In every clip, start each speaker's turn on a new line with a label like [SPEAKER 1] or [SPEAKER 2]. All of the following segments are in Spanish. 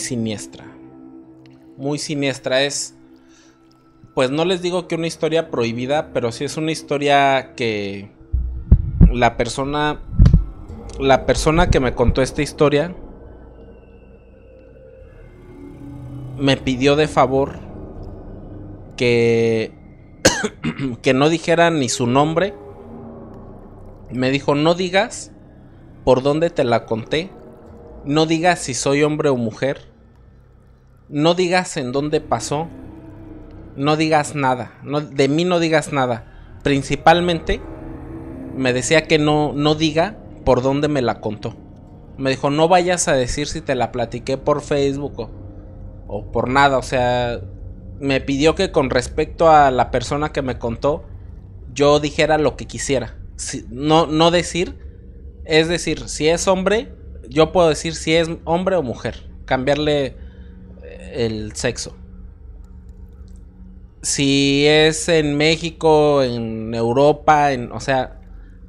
[SPEAKER 1] siniestra. Muy siniestra es. Pues no les digo que una historia prohibida, pero sí es una historia que la persona. La persona que me contó esta historia. Me pidió de favor que. que no dijera ni su nombre. Me dijo, no digas por dónde te la conté no digas si soy hombre o mujer. No digas en dónde pasó. No digas nada. de mí no digas nada. Principalmente me decía que no, no diga por dónde me la contó. Me dijo, no vayas a decir si te la platiqué por Facebook o, por nada. O sea, me pidió que con respecto a la persona que me contó, yo dijera lo que quisiera. Si, no, no decir. Es decir, si es hombre, yo puedo decir si es hombre o mujer, cambiarle eh, el sexo. Si es en México, en Europa, en, o sea,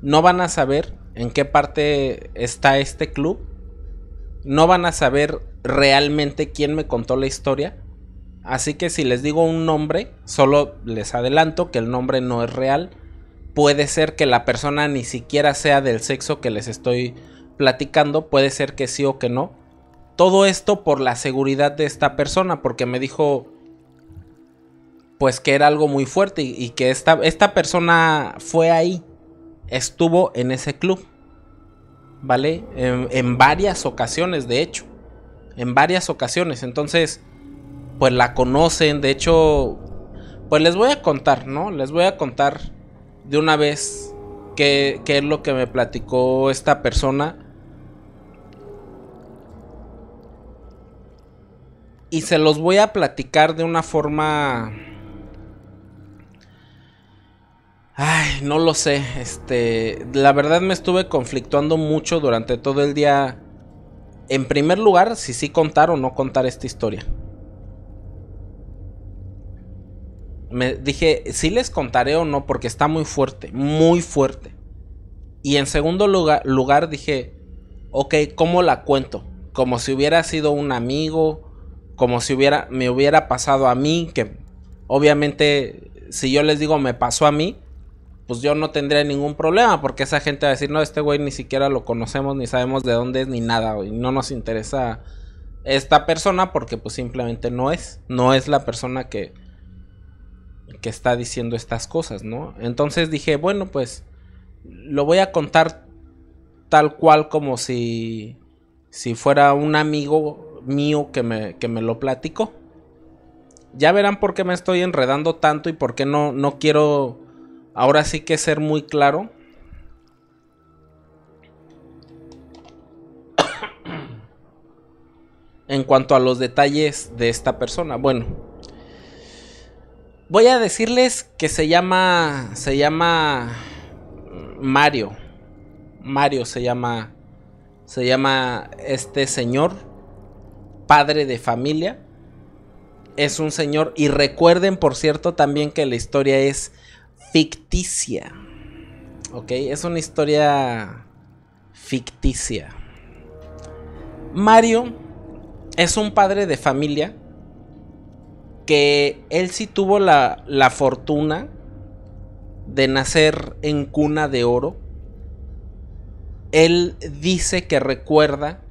[SPEAKER 1] no van a saber en qué parte está este club. No van a saber realmente quién me contó la historia. Así que si les digo un nombre, solo les adelanto que el nombre no es real. Puede ser que la persona ni siquiera sea del sexo que les estoy platicando, puede ser que sí o que no. Todo esto por la seguridad de esta persona, porque me dijo pues que era algo muy fuerte y, que esta, esta persona fue ahí, estuvo en ese club, ¿vale? En, varias ocasiones, de hecho, en varias ocasiones. Entonces, pues la conocen, de hecho, pues les voy a contar, ¿no? Les voy a contar de una vez qué, qué, es lo que me platicó esta persona. Y se los voy a platicar de una forma... Ay, no lo sé. Este, la verdad me estuve conflictuando mucho durante todo el día. En primer lugar, si sí contar o no contar esta historia. Me dije, Si les contaré o no, porque está muy fuerte, muy fuerte. Y en segundo lugar, lugar dije, ok, ¿cómo la cuento? Como si hubiera sido un amigo, como si hubiera, me hubiera pasado a mí, que obviamente si yo les digo me pasó a mí, pues yo no tendría ningún problema, porque esa gente va a decir, no, este güey ni siquiera lo conocemos, ni sabemos de dónde es, ni nada, y no nos interesa esta persona porque pues simplemente no es, no es la persona que, que está diciendo estas cosas, ¿no? Entonces dije, bueno, pues lo voy a contar tal cual como si, si fuera un amigo mío que me, que me lo platico, Ya verán por qué me estoy enredando tanto y por qué no, no quiero ahora sí que ser muy claro. en cuanto a los detalles de esta persona. Bueno, voy a decirles que se llama se llama Mario. Mario se llama se llama este señor padre de familia. Es un señor. Y recuerden, por cierto, también que la historia es ficticia. ¿Ok? Es una historia ficticia. Mario es un padre de familia que él sí tuvo la, la fortuna de nacer en cuna de oro. Él dice que recuerda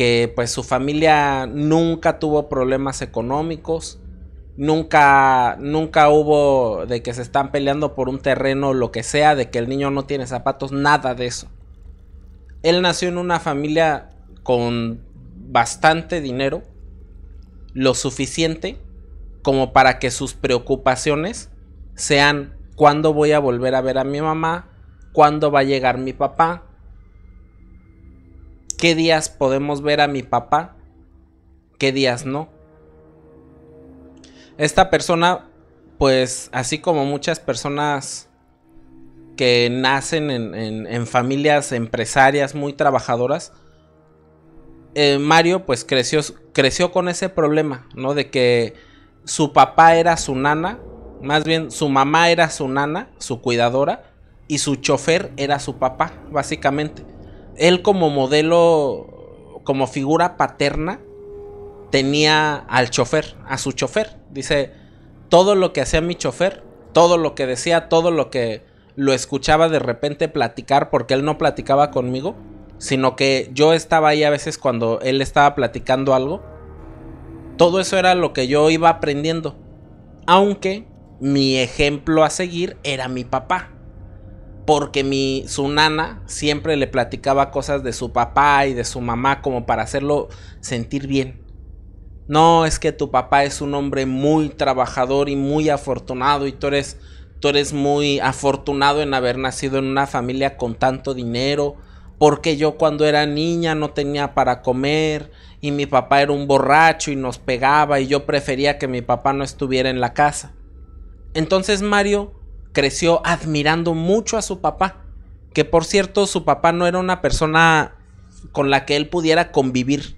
[SPEAKER 1] que pues su familia nunca tuvo problemas económicos, nunca, nunca hubo de que se están peleando por un terreno, lo que sea, de que el niño no tiene zapatos, nada de eso. Él nació en una familia con bastante dinero, lo suficiente como para que sus preocupaciones sean cuándo voy a volver a ver a mi mamá, cuándo va a llegar mi papá, qué días podemos ver a mi papá, qué días no. Esta persona, pues así como muchas personas que nacen en, familias empresarias muy trabajadoras, eh, Mario pues creció, creció con ese problema, ¿no? De que su papá era su nana, más bien su mamá era su nana, su cuidadora, y su chofer era su papá, básicamente él como modelo, como figura paterna, tenía al chofer, a su chofer. Dice, todo lo que hacía mi chofer, todo lo que decía, todo lo que lo escuchaba de repente platicar, porque él no platicaba conmigo, sino que yo estaba ahí a veces cuando él estaba platicando algo. Todo eso era lo que yo iba aprendiendo. Aunque mi ejemplo a seguir era mi papá porque mi, su nana siempre le platicaba cosas de su papá y de su mamá como para hacerlo sentir bien. No, es que tu papá es un hombre muy trabajador y muy afortunado y tú eres, tú eres muy afortunado en haber nacido en una familia con tanto dinero, porque yo cuando era niña no tenía para comer y mi papá era un borracho y nos pegaba y yo prefería que mi papá no estuviera en la casa. Entonces Mario creció admirando mucho a su papá. Que por cierto, su papá no era una persona con la que él pudiera convivir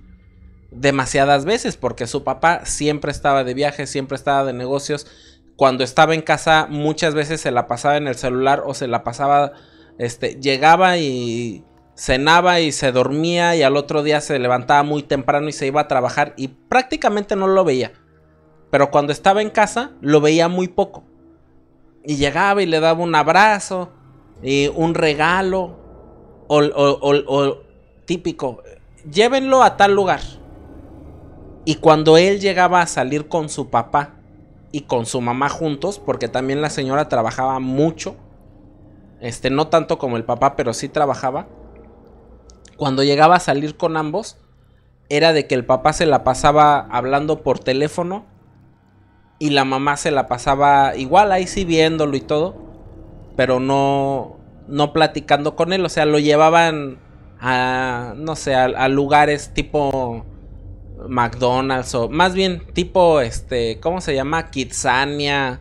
[SPEAKER 1] demasiadas veces, porque su papá siempre estaba de viaje, siempre estaba de negocios. Cuando estaba en casa, muchas veces se la pasaba en el celular o se la pasaba, este, llegaba y cenaba y se dormía y al otro día se levantaba muy temprano y se iba a trabajar y prácticamente no lo veía. Pero cuando estaba en casa, lo veía muy poco. Y llegaba y le daba un abrazo, y un regalo, o, típico, llévenlo a tal lugar. Y cuando él llegaba a salir con su papá y con su mamá juntos, porque también la señora trabajaba mucho, este, no tanto como el papá, pero sí trabajaba, cuando llegaba a salir con ambos, era de que el papá se la pasaba hablando por teléfono y la mamá se la pasaba igual ahí sí viéndolo y todo, pero no, no platicando con él. O sea, lo llevaban a, no sé, a, lugares tipo McDonald's o más bien tipo, este, ¿cómo se llama? Kitsania,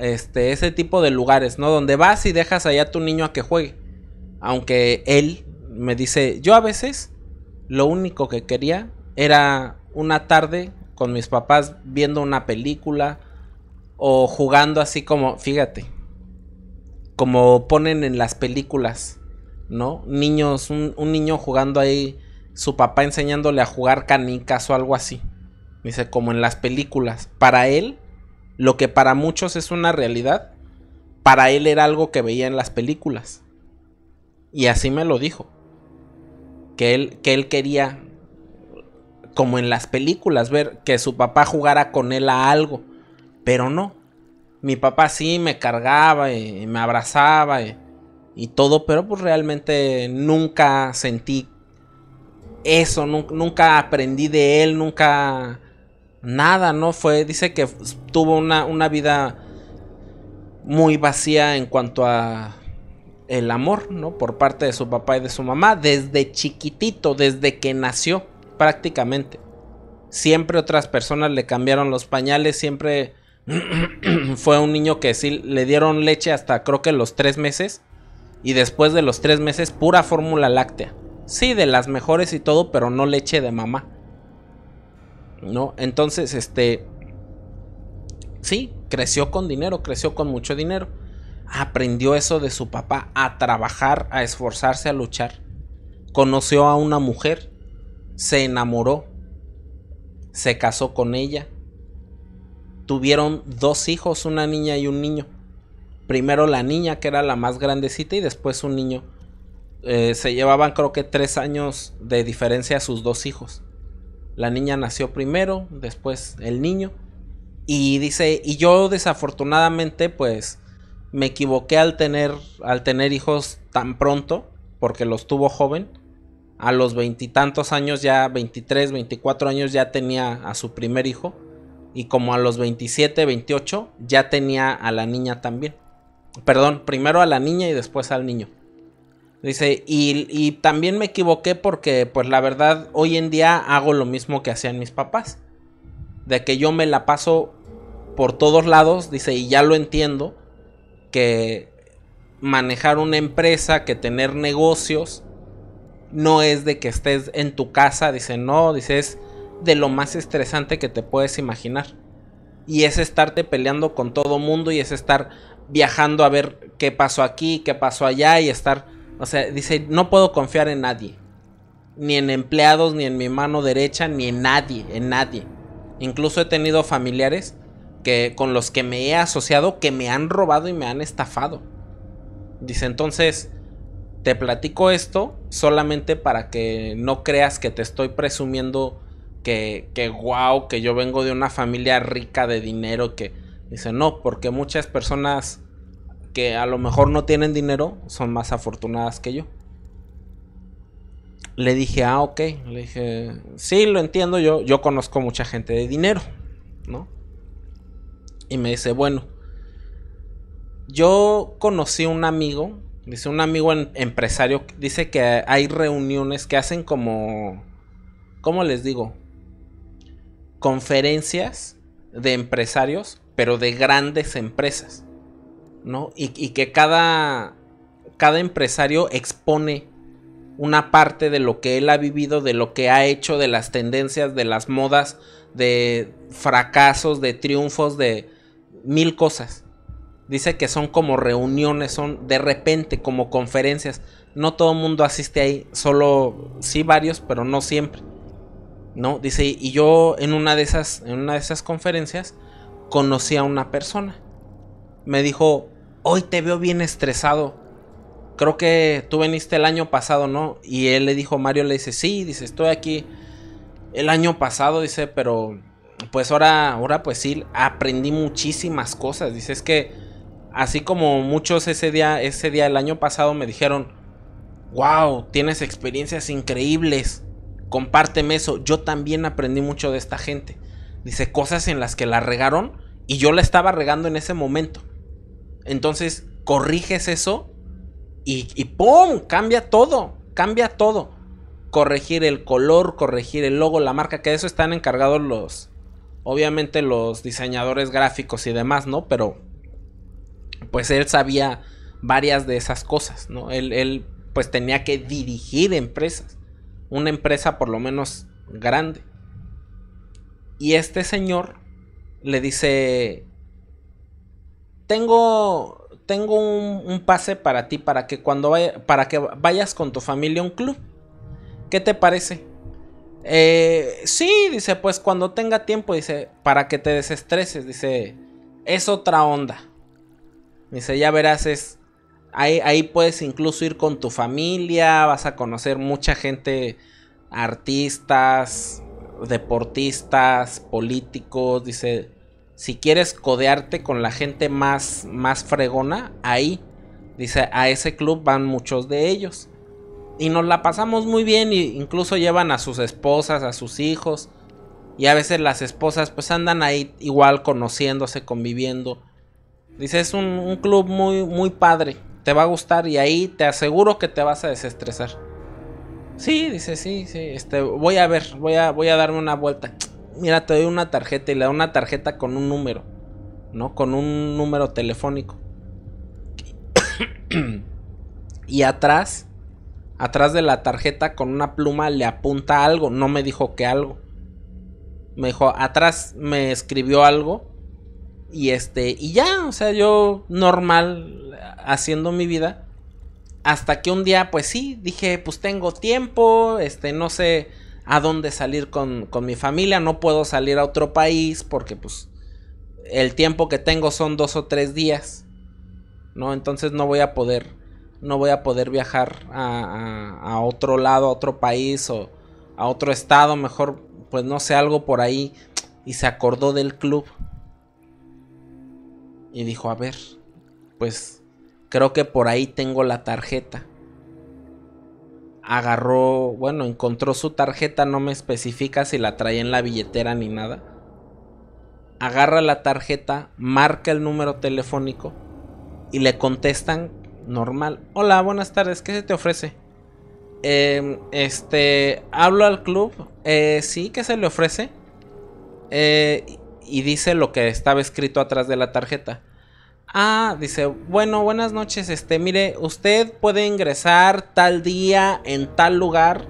[SPEAKER 1] este, ese tipo de lugares, ¿no? Donde vas y dejas allá a tu niño a que juegue. Aunque él me dice, yo a veces lo único que quería era una tarde con mis papás viendo una película o jugando así como, fíjate, como ponen en las películas, ¿no? Niños, un, niño jugando ahí, su papá enseñándole a jugar canicas o algo así. Dice, como en las películas. Para él, lo que para muchos es una realidad, para él era algo que veía en las películas. Y así me lo dijo. Que él, que él quería como en las películas, ver que su papá jugara con él a algo. Pero no. Mi papá sí me cargaba y, me abrazaba y, todo, pero pues realmente nunca sentí eso, nunca aprendí de él, nunca nada, ¿no? Fue, dice que tuvo una, una vida muy vacía en cuanto a el amor, ¿no? Por parte de su papá y de su mamá, desde chiquitito, desde que nació prácticamente. Siempre otras personas le cambiaron los pañales, siempre fue un niño que sí le dieron leche hasta creo que los tres meses. Y después de los tres meses, pura fórmula láctea. Sí, de las mejores y todo, pero no leche de mamá. ¿No? Entonces, este. Sí, creció con dinero, creció con mucho dinero. Aprendió eso de su papá, a trabajar, a esforzarse, a luchar. Conoció a una mujer se enamoró, se casó con ella, tuvieron dos hijos, una niña y un niño. Primero la niña, que era la más grandecita, y después un niño. Eh, se llevaban creo que tres años de diferencia sus dos hijos. La niña nació primero, después el niño. Y dice, y yo desafortunadamente pues me equivoqué al tener, al tener hijos tan pronto, porque los tuvo joven a los veintitantos años, ya 23, 24 años, ya tenía a su primer hijo. Y como a los 27, 28, ya tenía a la niña también. Perdón, primero a la niña y después al niño. Dice, y, y también me equivoqué porque pues la verdad hoy en día hago lo mismo que hacían mis papás. De que yo me la paso por todos lados, dice, y ya lo entiendo, que manejar una empresa, que tener negocios, no es de que estés en tu casa, dice, no, dice, es de lo más estresante que te puedes imaginar. Y es estarte peleando con todo mundo y es estar viajando a ver qué pasó aquí, qué pasó allá y estar, o sea, dice, no puedo confiar en nadie. Ni en empleados, ni en mi mano derecha, ni en nadie, en nadie. Incluso he tenido familiares que con los que me he asociado que me han robado y me han estafado. Dice, entonces, te platico esto solamente para que no creas que te estoy presumiendo que, que wow, que yo vengo de una familia rica de dinero, que dice, no, porque muchas personas que a lo mejor no tienen dinero son más afortunadas que yo. Le dije, ah, ok, le dije, sí, lo entiendo, yo, yo conozco mucha gente de dinero, ¿no? Y me dice, bueno, yo conocí un amigo Dice un amigo empresario, dice que hay reuniones que hacen como, ¿cómo les digo? Conferencias de empresarios, pero de grandes empresas, ¿no? Y, y que cada, cada empresario expone una parte de lo que él ha vivido, de lo que ha hecho, de las tendencias, de las modas, de fracasos, de triunfos, de mil cosas. Dice que son como reuniones, son de repente como conferencias. No todo el mundo asiste ahí, solo sí varios, pero no siempre. ¿No? Dice, y yo en una de esas, en una de esas conferencias conocí a una persona. Me dijo, hoy te veo bien estresado. Creo que tú viniste el año pasado, ¿no? Y él le dijo, Mario le dice, sí, dice, estoy aquí el año pasado, dice, pero pues ahora, ahora pues sí, aprendí muchísimas cosas. Dice, es que así como muchos ese día, ese día el año pasado me dijeron, wow, tienes experiencias increíbles, compárteme eso. Yo también aprendí mucho de esta gente. Dice cosas en las que la regaron y yo la estaba regando en ese momento. Entonces, corriges eso y, y ¡pum! Cambia todo, cambia todo. Corregir el color, corregir el logo, la marca, que de eso están encargados los, obviamente los diseñadores gráficos y demás, ¿no? Pero pues él sabía varias de esas cosas, ¿no? Él, pues tenía que dirigir empresas, una empresa por lo menos grande. Y este señor le dice, tengo, tengo un, pase para ti para que cuando para que vayas con tu familia a un club. ¿Qué te parece? Eh, sí, dice, pues cuando tenga tiempo, dice, para que te desestreses, dice, es otra onda dice, ya verás, es. Ahí, puedes incluso ir con tu familia, vas a conocer mucha gente, artistas, deportistas, políticos. Dice, si quieres codearte con la gente más, más fregona, ahí. Dice, a ese club van muchos de ellos. Y nos la pasamos muy bien, incluso llevan a sus esposas, a sus hijos. Y a veces las esposas pues andan ahí igual conociéndose, conviviendo. Dice, es un, club muy, muy padre. Te va a gustar y ahí te aseguro que te vas a desestresar. Sí, dice, sí, sí. Este, voy a ver, voy a, voy a darme una vuelta. Mira, te doy una tarjeta y le da una tarjeta con un número. ¿No? Con un número telefónico. y atrás, atrás de la tarjeta con una pluma le apunta algo. No me dijo que algo. Me dijo, atrás me escribió algo y este, y ya, o sea, yo normal haciendo mi vida. Hasta que un día, pues sí, dije, pues tengo tiempo, este, no sé a dónde salir con, mi familia, no puedo salir a otro país porque pues el tiempo que tengo son dos o tres días, ¿no? Entonces no voy a poder, no voy a poder viajar a, a otro lado, a otro país o a otro estado, mejor, pues no sé, algo por ahí. Y se acordó del club y dijo, a ver, pues creo que por ahí tengo la tarjeta. Agarró, bueno, encontró su tarjeta, no me especifica si la traía en la billetera ni nada. Agarra la tarjeta, marca el número telefónico y le contestan normal. Hola, buenas tardes, ¿qué se te ofrece? Eh, este, hablo al club. Eh, sí, ¿qué se le ofrece? Eh, y dice lo que estaba escrito atrás de la tarjeta. Ah, dice, bueno, buenas noches, este, mire, usted puede ingresar tal día en tal lugar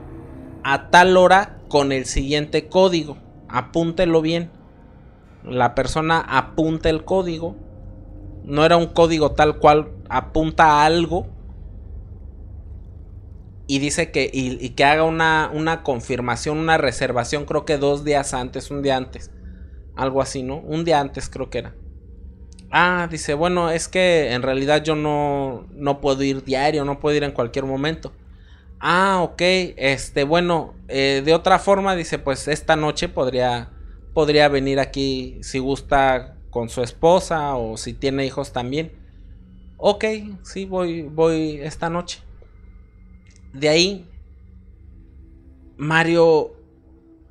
[SPEAKER 1] a tal hora con el siguiente código. Apúntelo bien. La persona apunta el código. No era un código tal cual, apunta algo. Y dice que, y, que haga una, una confirmación, una reservación, creo que dos días antes, un día antes. Algo así, ¿no? Un día antes creo que era. Ah, dice, bueno, es que en realidad yo no, no puedo ir diario, no puedo ir en cualquier momento. Ah, ok, este, bueno, eh, de otra forma, dice, pues esta noche podría, podría venir aquí si gusta con su esposa o si tiene hijos también. Ok, sí, voy, voy esta noche. De ahí, Mario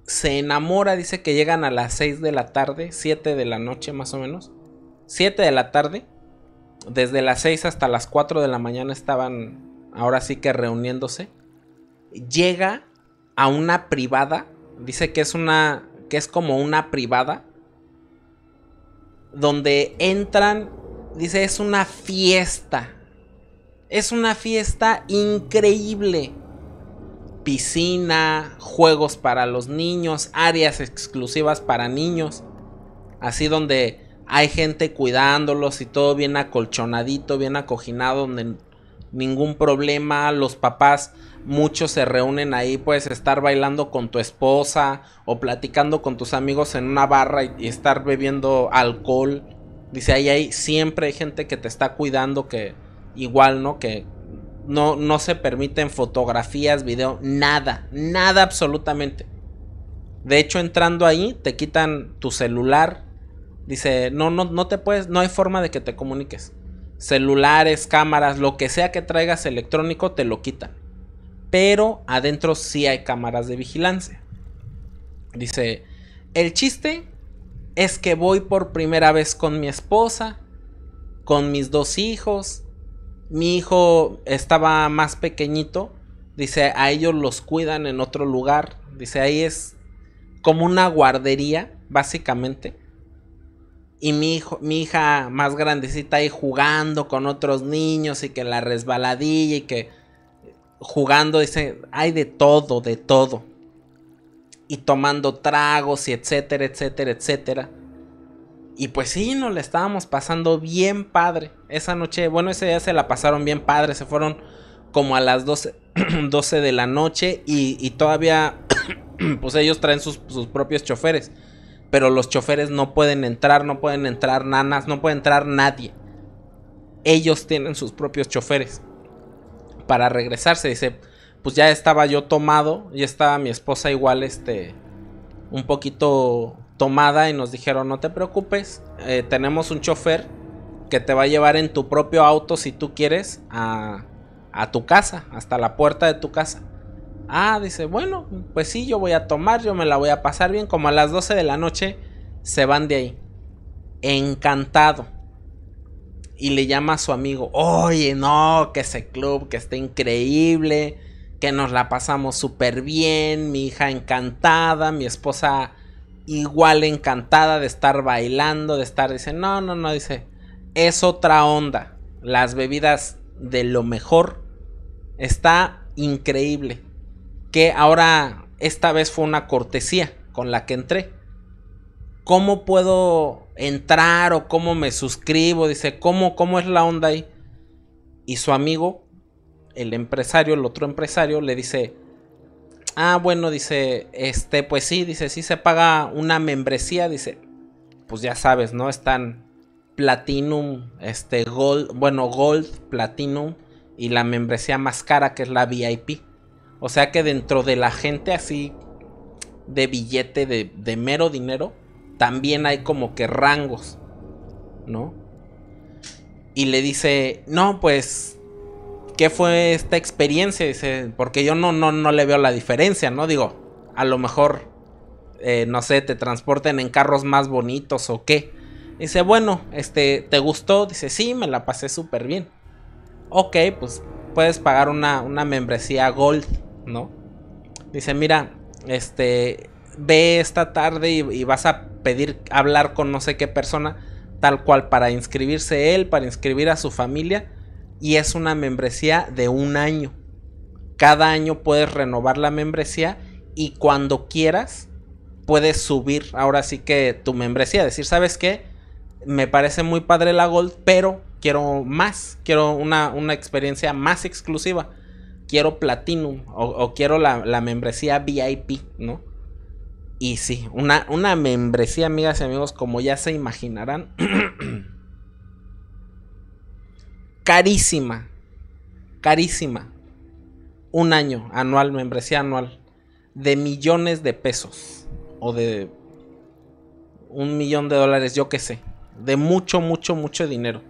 [SPEAKER 1] se enamora, dice que llegan a las 6 de la tarde, 7 de la noche más o menos. 7 de la tarde. Desde las 6 hasta las 4 de la mañana estaban ahora sí que reuniéndose. Llega a una privada, dice que es una que es como una privada donde entran, dice, es una fiesta. Es una fiesta increíble piscina, juegos para los niños, áreas exclusivas para niños, así donde hay gente cuidándolos y todo bien acolchonadito, bien acoginado, donde ningún problema, los papás muchos se reúnen ahí, puedes estar bailando con tu esposa o platicando con tus amigos en una barra y estar bebiendo alcohol. Dice, ahí hay siempre hay gente que te está cuidando que igual, ¿no? Que no, no se permiten fotografías, video, nada, nada absolutamente. De hecho, entrando ahí, te quitan tu celular. Dice, no, no, no te puedes, no hay forma de que te comuniques. Celulares, cámaras, lo que sea que traigas electrónico, te lo quitan. Pero adentro sí hay cámaras de vigilancia. Dice, el chiste es que voy por primera vez con mi esposa, con mis dos hijos, mi hijo estaba más pequeñito, dice, a ellos los cuidan en otro lugar, dice, ahí es como una guardería, básicamente. Y mi, hijo, mi hija más grandecita ahí jugando con otros niños y que la resbaladilla y que jugando, dice, hay de todo, de todo. Y tomando tragos y etcétera, etcétera, etcétera. Y pues sí, nos la estábamos pasando bien padre esa noche, bueno, ese día se la pasaron bien padre, se fueron como a las 12, de la noche y, todavía, pues ellos traen sus, propios choferes, pero los choferes no pueden entrar, no pueden entrar nanas, no puede entrar nadie. Ellos tienen sus propios choferes para regresarse, dice, pues ya estaba yo tomado, ya estaba mi esposa igual, este, un poquito tomada y nos dijeron, no te preocupes, eh, tenemos un chofer que te va a llevar en tu propio auto, si tú quieres, a, a tu casa, hasta la puerta de tu casa. Ah, dice, bueno, pues sí, yo voy a tomar, yo me la voy a pasar bien. Como a las 12 de la noche se van de ahí. Encantado. Y le llama a su amigo, oye, no, que ese club, que está increíble, que nos la pasamos súper bien, mi hija encantada, mi esposa igual encantada de estar bailando, de estar, dice, no, no, no, dice, es otra onda. Las bebidas de lo mejor. Está increíble. Que ahora, esta vez fue una cortesía con la que entré. ¿Cómo puedo entrar o cómo me suscribo? Dice, ¿cómo, cómo es la onda ahí? Y su amigo, el empresario, el otro empresario, le dice, ah, bueno, dice, este, pues sí, dice, sí se paga una membresía, dice, pues ya sabes, ¿no? Están Platinum, este Gold, bueno, Gold, Platinum y la membresía más cara que es la VIP. O sea que dentro de la gente así de billete, de, mero dinero, también hay como que rangos, ¿no? Y le dice, no, pues, ¿qué fue esta experiencia? Dice, porque yo no, no, no le veo la diferencia, ¿no? Digo, a lo mejor, eh, no sé, te transporten en carros más bonitos o qué. Dice, bueno, este, ¿te gustó? Dice, sí, me la pasé súper bien. Ok, pues puedes pagar una, una membresía Gold, ¿no? Dice, mira, este, ve esta tarde y, y, vas a pedir hablar con no sé qué persona, tal cual, para inscribirse él, para inscribir a su familia. Y es una membresía de un año. Cada año puedes renovar la membresía y cuando quieras puedes subir ahora sí que tu membresía. Decir, ¿sabes qué? me parece muy padre la Gold, pero quiero más, quiero una, una experiencia más exclusiva. Quiero Platinum o, quiero la, membresía VIP, ¿no? Y sí, una, una membresía, amigas y amigos, como ya se imaginarán, carísima, carísima. Un año anual, membresía anual, de millones de pesos o de un millón de dólares, yo qué sé de mucho, mucho, mucho dinero.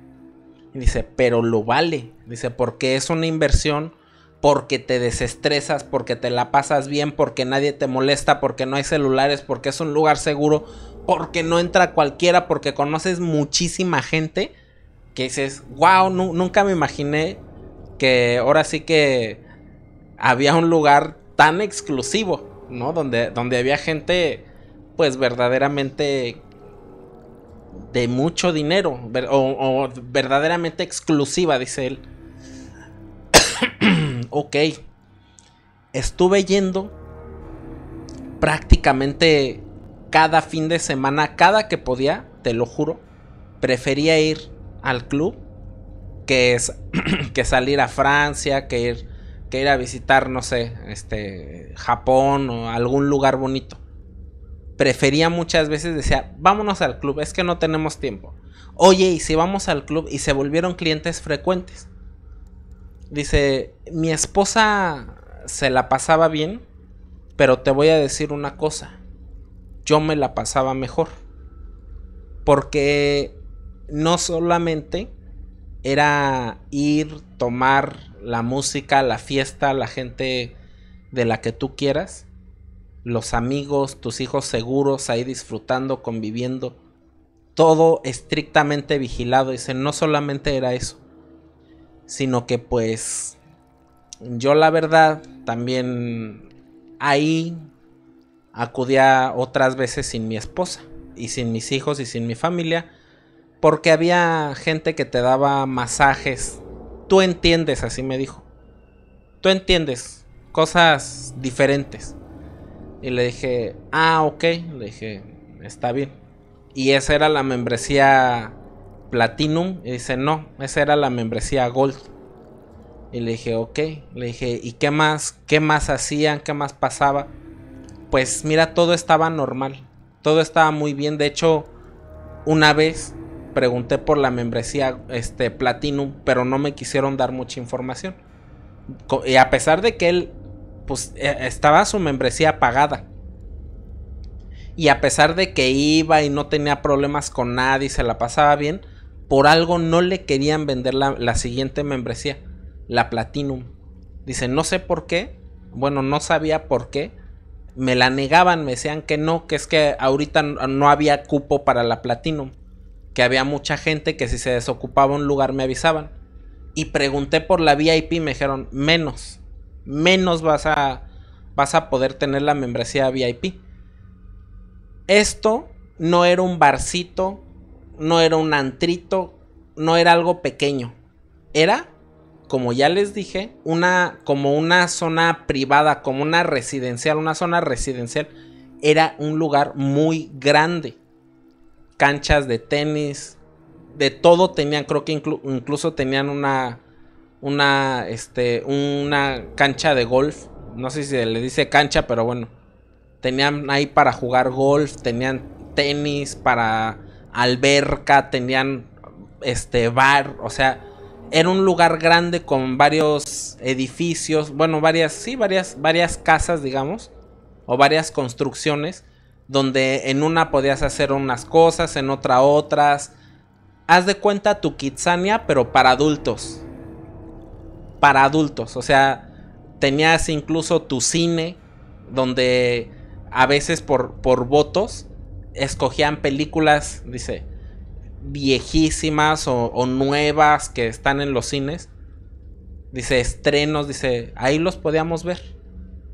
[SPEAKER 1] Y dice, pero lo vale. Dice, porque es una inversión, porque te desestresas, porque te la pasas bien, porque nadie te molesta, porque no hay celulares, porque es un lugar seguro, porque no entra cualquiera, porque conoces muchísima gente que dices, wow, nunca me imaginé que ahora sí que había un lugar tan exclusivo, ¿no? Donde, donde había gente pues verdaderamente de mucho dinero o, verdaderamente exclusiva, dice él. ok, estuve yendo prácticamente cada fin de semana, cada que podía, te lo juro, prefería ir al club que es que salir a Francia, que ir que ir a visitar, no sé, este Japón o algún lugar bonito prefería muchas veces, decía, vámonos al club, es que no tenemos tiempo. Oye, y si vamos al club y se volvieron clientes frecuentes. Dice, mi esposa se la pasaba bien, pero te voy a decir una cosa, yo me la pasaba mejor. Porque no solamente era ir, tomar la música, la fiesta, la gente de la que tú quieras, los amigos, tus hijos seguros ahí disfrutando, conviviendo, todo estrictamente vigilado. Dice, no solamente era eso, sino que pues yo la verdad también ahí acudía otras veces sin mi esposa y sin mis hijos y sin mi familia, porque había gente que te daba masajes. Tú entiendes, así me dijo. Tú entiendes cosas diferentes. Y le dije, ah, ok. Le dije, está bien. Y esa era la membresía Platinum. Y dice, no, esa era la membresía Gold. Y le dije, ok. Le dije, ¿y qué más? ¿Qué más hacían? ¿Qué más pasaba? Pues mira, todo estaba normal. Todo estaba muy bien. De hecho, una vez pregunté por la membresía este, Platinum, pero no me quisieron dar mucha información. Y a pesar de que él pues eh, estaba su membresía pagada. Y a pesar de que iba y no tenía problemas con nadie y se la pasaba bien, por algo no le querían vender la, la siguiente membresía, la Platinum. Dice, no sé por qué, bueno, no sabía por qué, me la negaban, me decían que no, que es que ahorita no había cupo para la Platinum, que había mucha gente que si se desocupaba un lugar me avisaban. Y pregunté por la VIP y me dijeron menos menos vas a, vas a poder tener la membresía VIP. Esto no era un barcito, no era un antrito, no era algo pequeño. Era, como ya les dije, una, como una zona privada, como una residencial, una zona residencial. Era un lugar muy grande. Canchas de tenis, de todo tenían, creo que incluso tenían una, una, este, una cancha de golf. No sé si le dice cancha, pero bueno. Tenían ahí para jugar golf, tenían tenis para alberca, tenían este bar, o sea, era un lugar grande con varios edificios, bueno, varias, sí, varias, varias casas, digamos, o varias construcciones, donde en una podías hacer unas cosas, en otra otras. Haz de cuenta tu Kitsania, pero para adultos para adultos. O sea, tenías incluso tu cine donde a veces por, por votos escogían películas, dice, viejísimas o, nuevas que están en los cines. Dice, estrenos, dice, ahí los podíamos ver.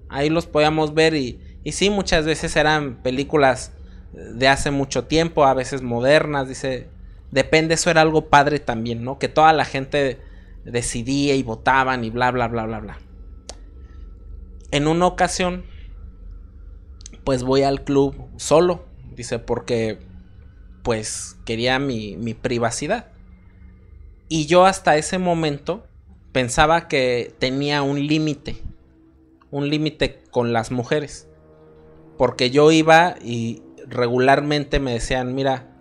[SPEAKER 1] Ahí los podíamos ver y, y sí, muchas veces eran películas de hace mucho tiempo, a veces modernas, dice, depende, eso era algo padre también, ¿no? Que toda la gente decidía y votaban y bla, bla, bla, bla, bla. En una ocasión, pues voy al club solo, dice, porque pues quería mi, privacidad. Y yo hasta ese momento pensaba que tenía un límite, un límite con las mujeres. Porque yo iba y regularmente me decían, mira,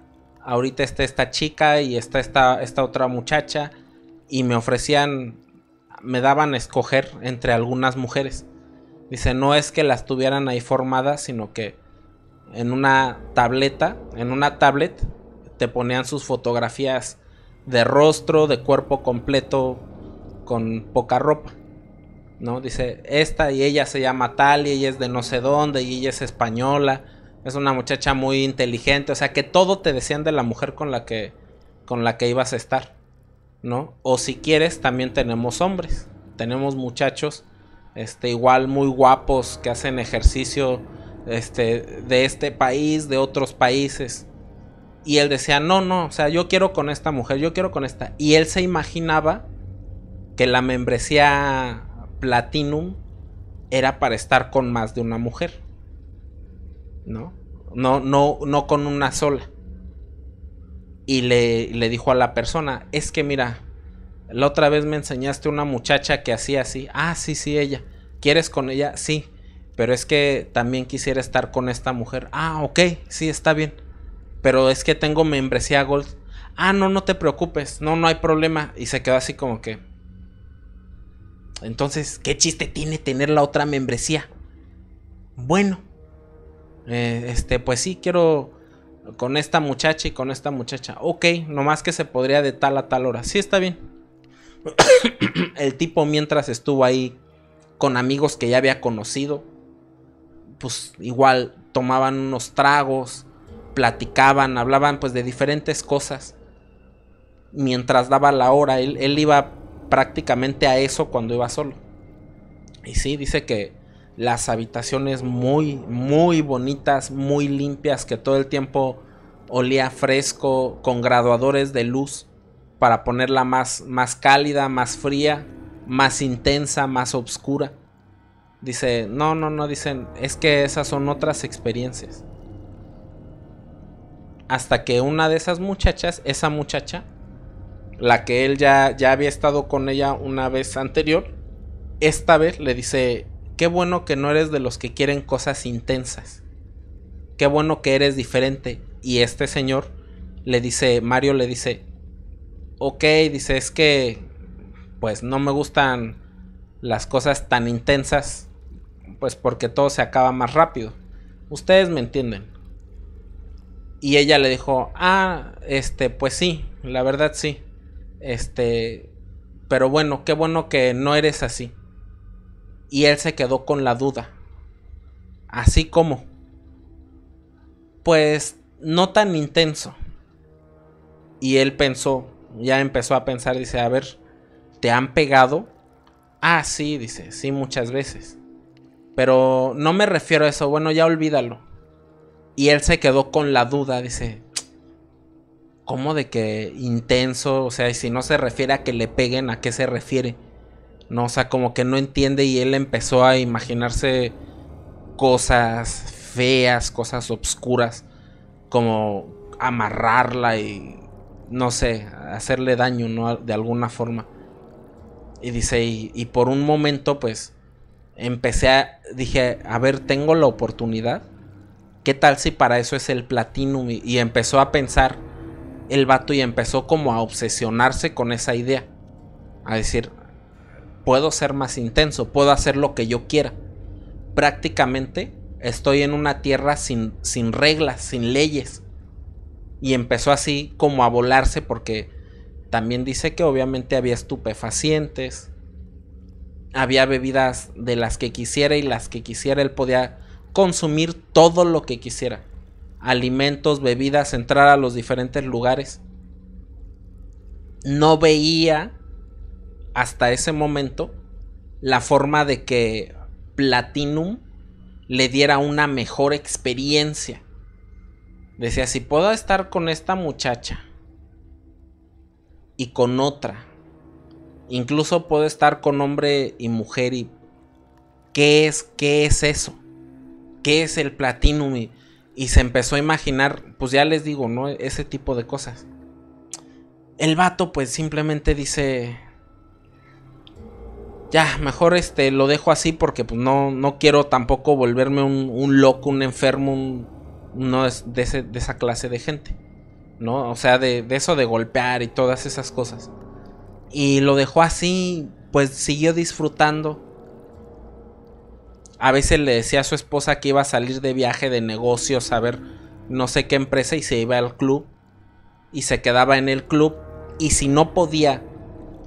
[SPEAKER 1] ahorita está esta chica y está esta, esta otra muchacha y me ofrecían, me daban a escoger entre algunas mujeres. Dice, no es que las tuvieran ahí formadas, sino que en una tableta, en una tablet, te ponían sus fotografías de rostro, de cuerpo completo, con poca ropa. ¿No? Dice, esta y ella se llama tal y ella es de no sé dónde y ella es española. Es una muchacha muy inteligente. O sea que todo te decían de la mujer con la que, con la que ibas a estar. ¿no? O si quieres, también tenemos hombres. Tenemos muchachos, este, igual muy guapos, que hacen ejercicio este, de este país, de otros países. Y él decía, no, no, o sea, yo quiero con esta mujer, yo quiero con esta. Y él se imaginaba que la membresía Platinum era para estar con más de una mujer. ¿No? No, no, no con una sola y le, dijo a la persona, es que mira, la otra vez me enseñaste una muchacha que hacía así. Ah, sí, sí, ella. ¿Quieres con ella? Sí. Pero es que también quisiera estar con esta mujer. Ah, ok, sí, está bien. Pero es que tengo membresía Gold. Ah, no, no te preocupes. No, no hay problema. Y se quedó así como que. Entonces, ¿qué chiste tiene tener la otra membresía? Bueno. Eh, este, pues sí, quiero con esta muchacha y con esta muchacha. Ok, nomás que se podría de tal a tal hora. Sí, está bien. el tipo mientras estuvo ahí con amigos que ya había conocido, pues igual tomaban unos tragos, platicaban, hablaban pues de diferentes cosas. Mientras daba la hora, él, él iba prácticamente a eso cuando iba solo. Y sí, dice que las habitaciones muy, muy bonitas, muy limpias, que todo el tiempo olía fresco, con graduadores de luz para ponerla más, más cálida, más fría, más intensa, más oscura. Dice, no, no, no, dicen, es que esas son otras experiencias. Hasta que una de esas muchachas, esa muchacha, la que él ya, ya había estado con ella una vez anterior, esta vez le dice, Qué bueno que no eres de los que quieren cosas intensas. Qué bueno que eres diferente. Y este señor le dice, Mario le dice, ok, dice, es que pues no me gustan las cosas tan intensas, pues porque todo se acaba más rápido. Ustedes me entienden. Y ella le dijo, ah, este, pues sí, la verdad sí. Este, pero bueno, qué bueno que no eres así. Y él se quedó con la duda. Así como. Pues no tan intenso. Y él pensó, ya empezó a pensar, dice, a ver, ¿te han pegado? Ah, sí, dice, sí, muchas veces. Pero no me refiero a eso, bueno, ya olvídalo. Y él se quedó con la duda, dice, ¿cómo de que intenso? O sea, si no se refiere a que le peguen, ¿a qué se refiere? No, o sea, como que no entiende y él empezó a imaginarse cosas feas, cosas obscuras, como amarrarla y no sé, hacerle daño, ¿no? De alguna forma. Y dice, y, por un momento, pues, empecé a, dije, a ver, tengo la oportunidad. ¿Qué tal si para eso es el platinum? Y, y empezó a pensar el vato y empezó como a obsesionarse con esa idea. A decir, puedo ser más intenso, puedo hacer lo que yo quiera. Prácticamente estoy en una tierra sin, sin reglas, sin leyes. Y empezó así como a volarse porque también dice que obviamente había estupefacientes, había bebidas de las que quisiera y las que quisiera él podía consumir todo lo que quisiera. Alimentos, bebidas, entrar a los diferentes lugares. No veía hasta ese momento la forma de que Platinum le diera una mejor experiencia. Decía, si puedo estar con esta muchacha y con otra, incluso puedo estar con hombre y mujer y ¿qué es, qué es eso? ¿Qué es el Platinum? Y, se empezó a imaginar, pues ya les digo, ¿no? Ese tipo de cosas. El vato pues simplemente dice, ya, mejor este, lo dejo así porque pues, no, no quiero tampoco volverme un, loco, un enfermo, un, no de, esa clase de gente. ¿No? O sea, de, de, eso de golpear y todas esas cosas. Y lo dejó así, pues siguió disfrutando. A veces le decía a su esposa que iba a salir de viaje de negocios a ver no sé qué empresa y se iba al club. Y se quedaba en el club. Y si no podía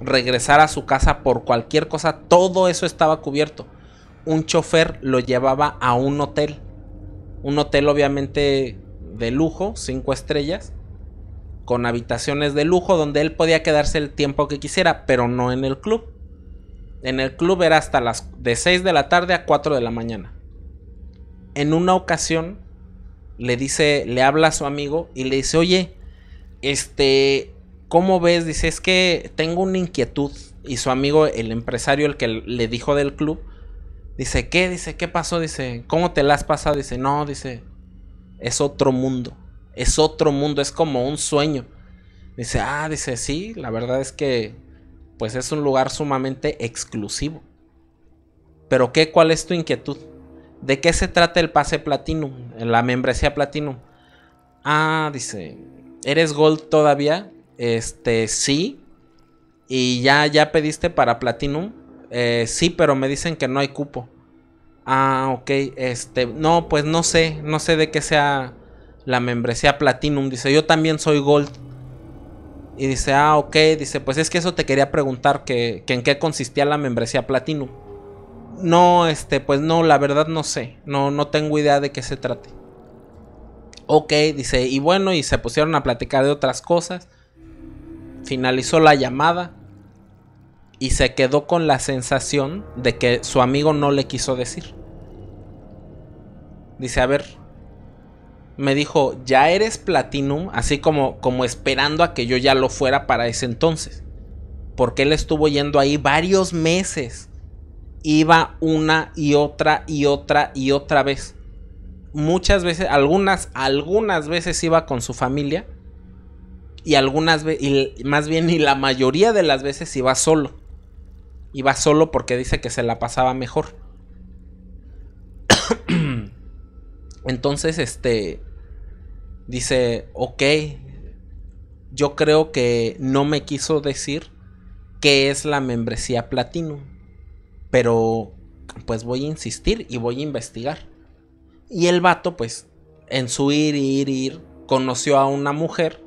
[SPEAKER 1] regresar a su casa por cualquier cosa, todo eso estaba cubierto. Un chofer lo llevaba a un hotel. Un hotel obviamente de lujo, cinco estrellas, con habitaciones de lujo donde él podía quedarse el tiempo que quisiera, pero no en el club. En el club era hasta las de 6 de la tarde a 4 de la mañana. En una ocasión le dice, le habla a su amigo y le dice, "Oye, este, ¿Cómo ves? Dice, es que tengo una inquietud. Y su amigo, el empresario, el que le dijo del club, dice, ¿qué? Dice, ¿qué pasó? Dice, ¿cómo te la has pasado? Dice, no, dice, es otro mundo. Es otro mundo, es como un sueño. Dice, ah, dice, sí, la verdad es que pues es un lugar sumamente exclusivo. Pero ¿qué? ¿Cuál es tu inquietud? ¿De qué se trata el pase Platinum? La membresía Platinum. Ah, dice, ¿eres Gold todavía? Este, sí. Y ya, ya pediste para Platinum. Eh, sí, pero me dicen que no hay cupo. Ah, ok. Este, no, pues no sé. No sé de qué sea la membresía Platinum. Dice, yo también soy Gold. Y dice, ah, ok. Dice, pues es que eso te quería preguntar, que, que en qué consistía la membresía Platinum. No, este, pues no, la verdad no sé. No, no tengo idea de qué se trate. Ok, dice, y bueno, y se pusieron a platicar de otras cosas finalizó la llamada y se quedó con la sensación de que su amigo no le quiso decir. Dice, a ver, me dijo, ya eres platinum, así como, como esperando a que yo ya lo fuera para ese entonces. Porque él estuvo yendo ahí varios meses. Iba una y otra y otra y otra vez. Muchas veces, algunas, algunas veces iba con su familia y algunas veces, más bien, y la mayoría de las veces iba solo. Iba solo porque dice que se la pasaba mejor. Entonces, este, dice, ok, yo creo que no me quiso decir qué es la membresía platino. Pero pues voy a insistir y voy a investigar. Y el vato, pues, en su ir, ir, ir, conoció a una mujer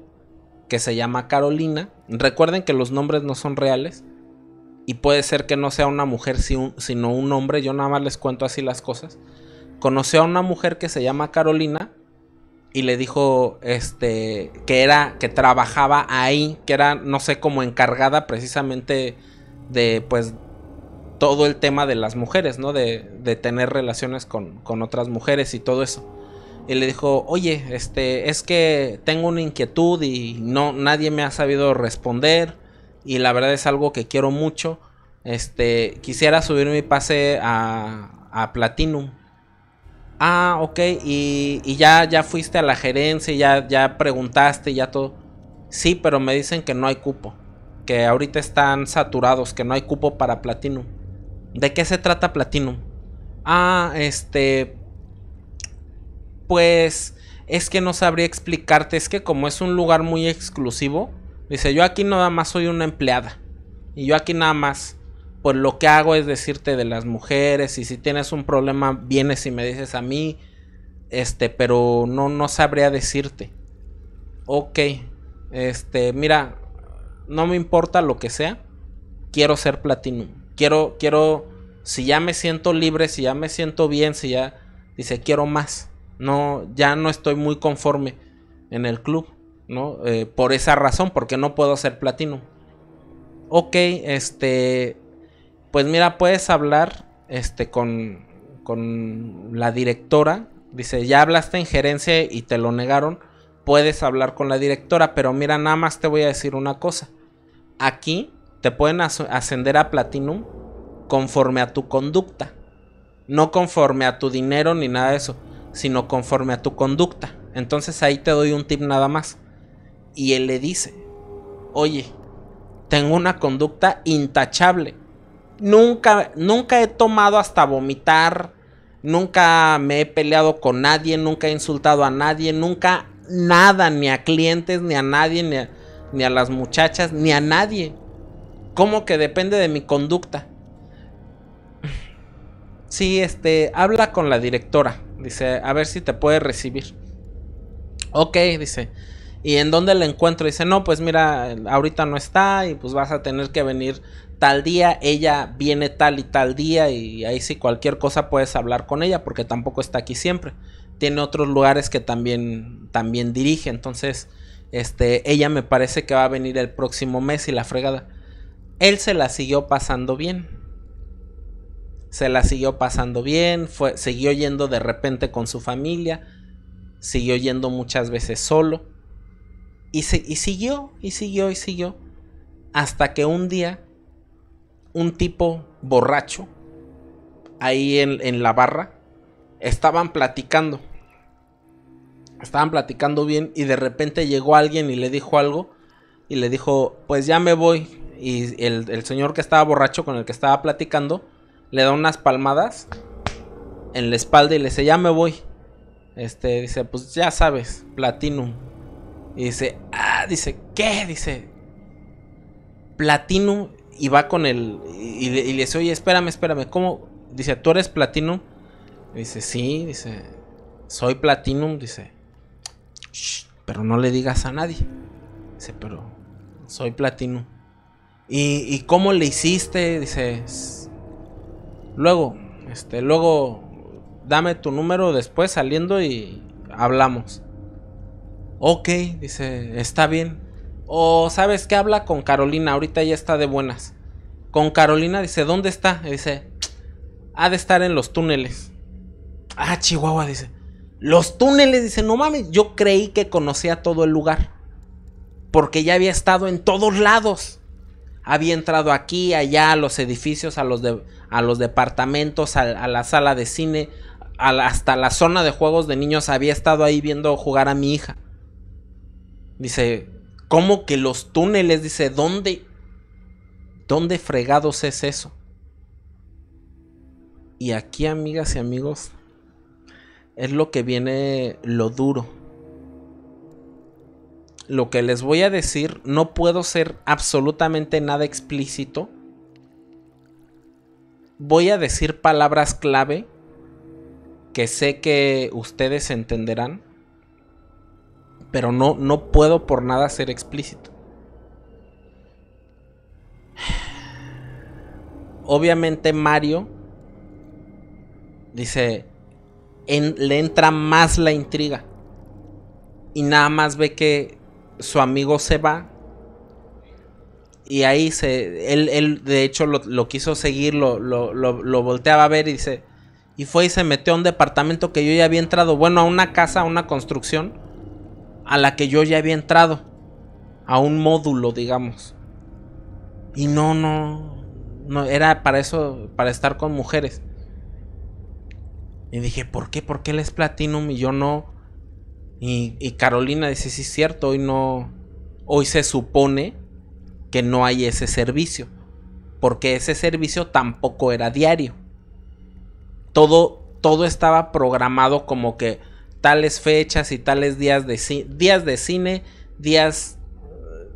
[SPEAKER 1] que se llama Carolina. Recuerden que los nombres no son reales. Y puede ser que no sea una mujer sino un hombre. Yo nada más les cuento así las cosas. Conoció a una mujer que se llama Carolina. Y le dijo este, que era, que trabajaba ahí, que era, no sé, como encargada precisamente de, pues, todo el tema de las mujeres, ¿no? De, tener relaciones con otras mujeres y todo eso y le dijo, oye, este, es que tengo una inquietud y no, nadie me ha sabido responder y la verdad es algo que quiero mucho. Este, quisiera subir mi pase a, a Platinum. Ah, ok, y, y, ya, ya fuiste a la gerencia, ya, ya preguntaste, ya todo. Sí, pero me dicen que no hay cupo, que ahorita están saturados, que no hay cupo para Platinum. ¿De qué se trata Platinum? Ah, este, pues es que no sabría explicarte, es que como es un lugar muy exclusivo, dice, yo aquí nada más soy una empleada. Y yo aquí nada más, pues lo que hago es decirte de las mujeres y si tienes un problema vienes y me dices a mí, este, pero no, no sabría decirte. Ok, este, mira, no me importa lo que sea, quiero ser platino Quiero, quiero, si ya me siento libre, si ya me siento bien, si ya, dice, quiero más. No, ya no estoy muy conforme en el club, ¿no? Eh, por esa razón, porque no puedo ser platino. Ok, este, pues mira, puedes hablar, este, con, con la directora. Dice, ya hablaste en gerencia y te lo negaron. Puedes hablar con la directora, pero mira, nada más te voy a decir una cosa. Aquí te pueden ascender a platinum conforme a tu conducta, no conforme a tu dinero ni nada de eso sino conforme a tu conducta. Entonces ahí te doy un tip nada más. Y él le dice, oye, tengo una conducta intachable. Nunca, nunca he tomado hasta vomitar, nunca me he peleado con nadie, nunca he insultado a nadie, nunca nada, ni a clientes, ni a nadie, ni a, las muchachas, ni a nadie. ¿Cómo que depende de mi conducta? Sí, este, habla con la directora. Dice, a ver si te puede recibir. Ok, dice. ¿Y en dónde la encuentro? Dice, no, pues mira, ahorita no está y pues vas a tener que venir tal día, ella viene tal y tal día y ahí sí cualquier cosa puedes hablar con ella porque tampoco está aquí siempre. Tiene otros lugares que también, también dirige, entonces este, ella me parece que va a venir el próximo mes y la fregada. Él se la siguió pasando bien se la siguió pasando bien, fue, siguió yendo de repente con su familia, siguió yendo muchas veces solo, y, y siguió, y siguió, y siguió, hasta que un día un tipo borracho, ahí en, la barra, estaban platicando, estaban platicando bien, y de repente llegó alguien y le dijo algo, y le dijo, pues ya me voy, y el, el señor que estaba borracho con el que estaba platicando, le da unas palmadas en la espalda y le dice, ya me voy. Este, dice, pues ya sabes, Platinum. Y dice, ah, dice, ¿qué? Dice, Platinum. Y va con él. y, le, dice, oye, espérame, espérame, ¿cómo? Dice, ¿tú eres Platinum? dice, sí, dice, soy Platinum, dice. pero no le digas a nadie. Dice, pero soy Platinum. ¿Y, y cómo le hiciste? Dice, Luego, este, luego dame tu número después saliendo y hablamos. Ok, dice, está bien. O sabes que habla con Carolina, ahorita ya está de buenas. Con Carolina dice, ¿dónde está? dice, ha de estar en los túneles. Ah, Chihuahua dice, los túneles, dice, no mames, yo creí que conocía todo el lugar. Porque ya había estado en todos lados. Había entrado aquí, allá, a los edificios, a los, de, a los departamentos, a, la sala de cine, hasta la zona de juegos de niños había estado ahí viendo jugar a mi hija. Dice, ¿cómo que los túneles? Dice, ¿dónde? ¿Dónde fregados es eso? Y aquí, amigas y amigos, es lo que viene lo duro. Lo que les voy a decir, no puedo ser absolutamente nada explícito voy a decir palabras clave que sé que ustedes entenderán, pero no, no puedo por nada ser explícito. Obviamente Mario dice, le entra más la intriga y nada más ve que su amigo se va y ahí se, él, de hecho lo, quiso seguir, lo, volteaba a ver y dice, y fue y se metió a un departamento que yo ya había entrado, bueno, a una casa, a una construcción, a la que yo ya había entrado, a un módulo, digamos. Y no, no, no, era para eso, para estar con mujeres. Y dije, ¿por qué? ¿Por qué él es Platinum y yo no? Y, y Carolina dice, sí, es cierto, hoy no, hoy se supone que no hay ese servicio, porque ese servicio tampoco era diario. Todo, todo estaba programado como que tales fechas y tales días de, días de cine, días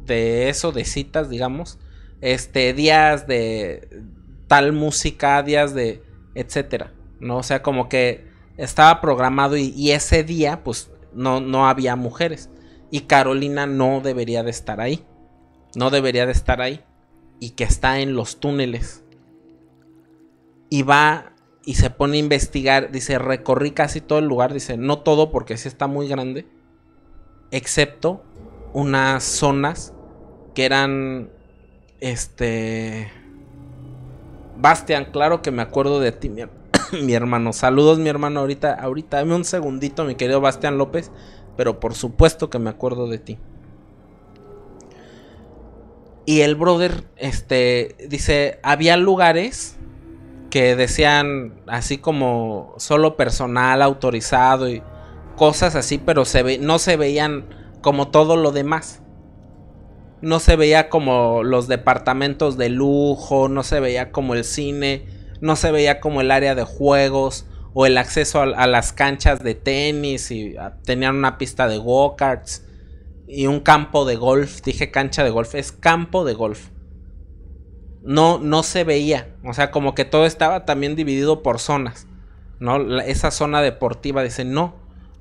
[SPEAKER 1] de eso, de citas, digamos, este, días de tal música, días de, etcétera, ¿no? O sea, como que estaba programado y, y ese día, pues, no, no había mujeres. Y Carolina no debería de estar ahí no debería de estar ahí y que está en los túneles. Y va y se pone a investigar, dice, recorrí casi todo el lugar, dice, no todo porque sí está muy grande, excepto unas zonas que eran, este, Bastian, claro que me acuerdo de ti, mi, hermano, saludos mi hermano, ahorita, ahorita, dame un segundito, mi querido Bastian López, pero por supuesto que me acuerdo de ti. Y el brother, este, dice, había lugares que decían así como solo personal autorizado y cosas así, pero no se veían como todo lo demás. No se veía como los departamentos de lujo, no se veía como el cine, no se veía como el área de juegos o el acceso a, las canchas de tenis y tenían una pista de go-karts y un campo de golf. Dije cancha de golf, es campo de golf. No, no se veía. O sea, como que todo estaba también dividido por zonas. ¿no? esa zona deportiva, dice, no.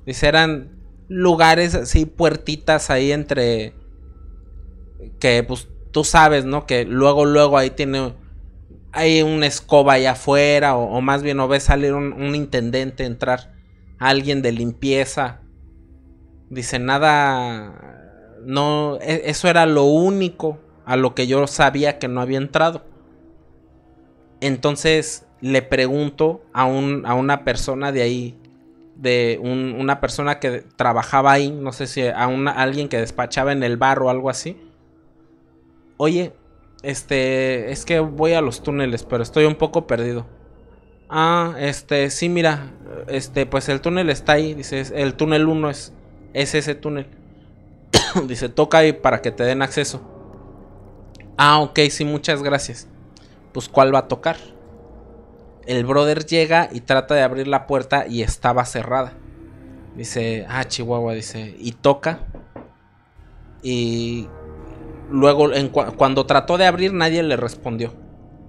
[SPEAKER 1] Dice, eran lugares así, puertitas ahí entre. Que pues tú sabes, ¿no? Que luego, luego ahí tiene. Hay una escoba allá afuera, o, más bien, o ves salir un, un intendente, entrar alguien de limpieza. Dice, nada no, e, eso era lo único a lo que yo sabía que no había entrado. Entonces le pregunto a, una persona de ahí, de una persona que trabajaba ahí, no sé si a, alguien que despachaba en el bar o algo así. Oye, este, es que voy a los túneles, pero estoy un poco perdido. Ah, este, sí, mira, este, pues el túnel está ahí, el túnel 1 es, es ese túnel. Dice, toca ahí para que te den acceso. Ah, ok, sí, muchas gracias. Pues, ¿cuál va a tocar? El brother llega y trata de abrir la puerta y estaba cerrada. Dice, ah, Chihuahua, dice, y toca. Y luego, cuando trató de abrir, nadie le respondió.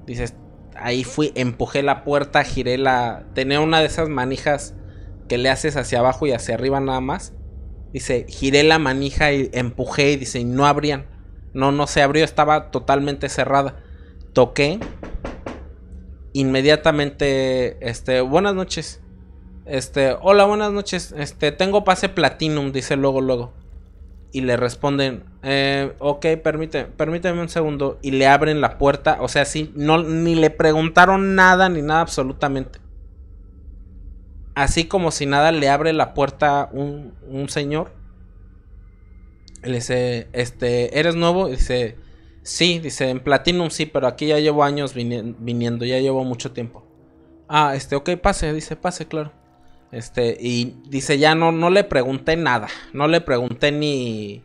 [SPEAKER 1] Dice, ahí fui, empujé la puerta, giré la... Tenía una de esas manijas que le haces hacia abajo y hacia arriba nada más. Dice, giré la manija y empujé y dice, no abrían. No, no se abrió, estaba totalmente cerrada. Toqué. Inmediatamente, este, buenas noches. Este, hola, buenas noches. Este, tengo pase platinum, dice luego, luego. Y le responden, eh, ok, permite, permíteme un segundo. Y le abren la puerta. O sea, sí, no, ni le preguntaron nada, ni nada absolutamente así como si nada le abre la puerta un, un señor. Le dice, este, ¿eres nuevo? dice, sí, dice, en Platinum sí, pero aquí ya llevo años viniendo, ya llevo mucho tiempo. Ah, este, ok, pase, dice, pase, claro. Este, y dice, ya no, no le pregunté nada, no le pregunté ni,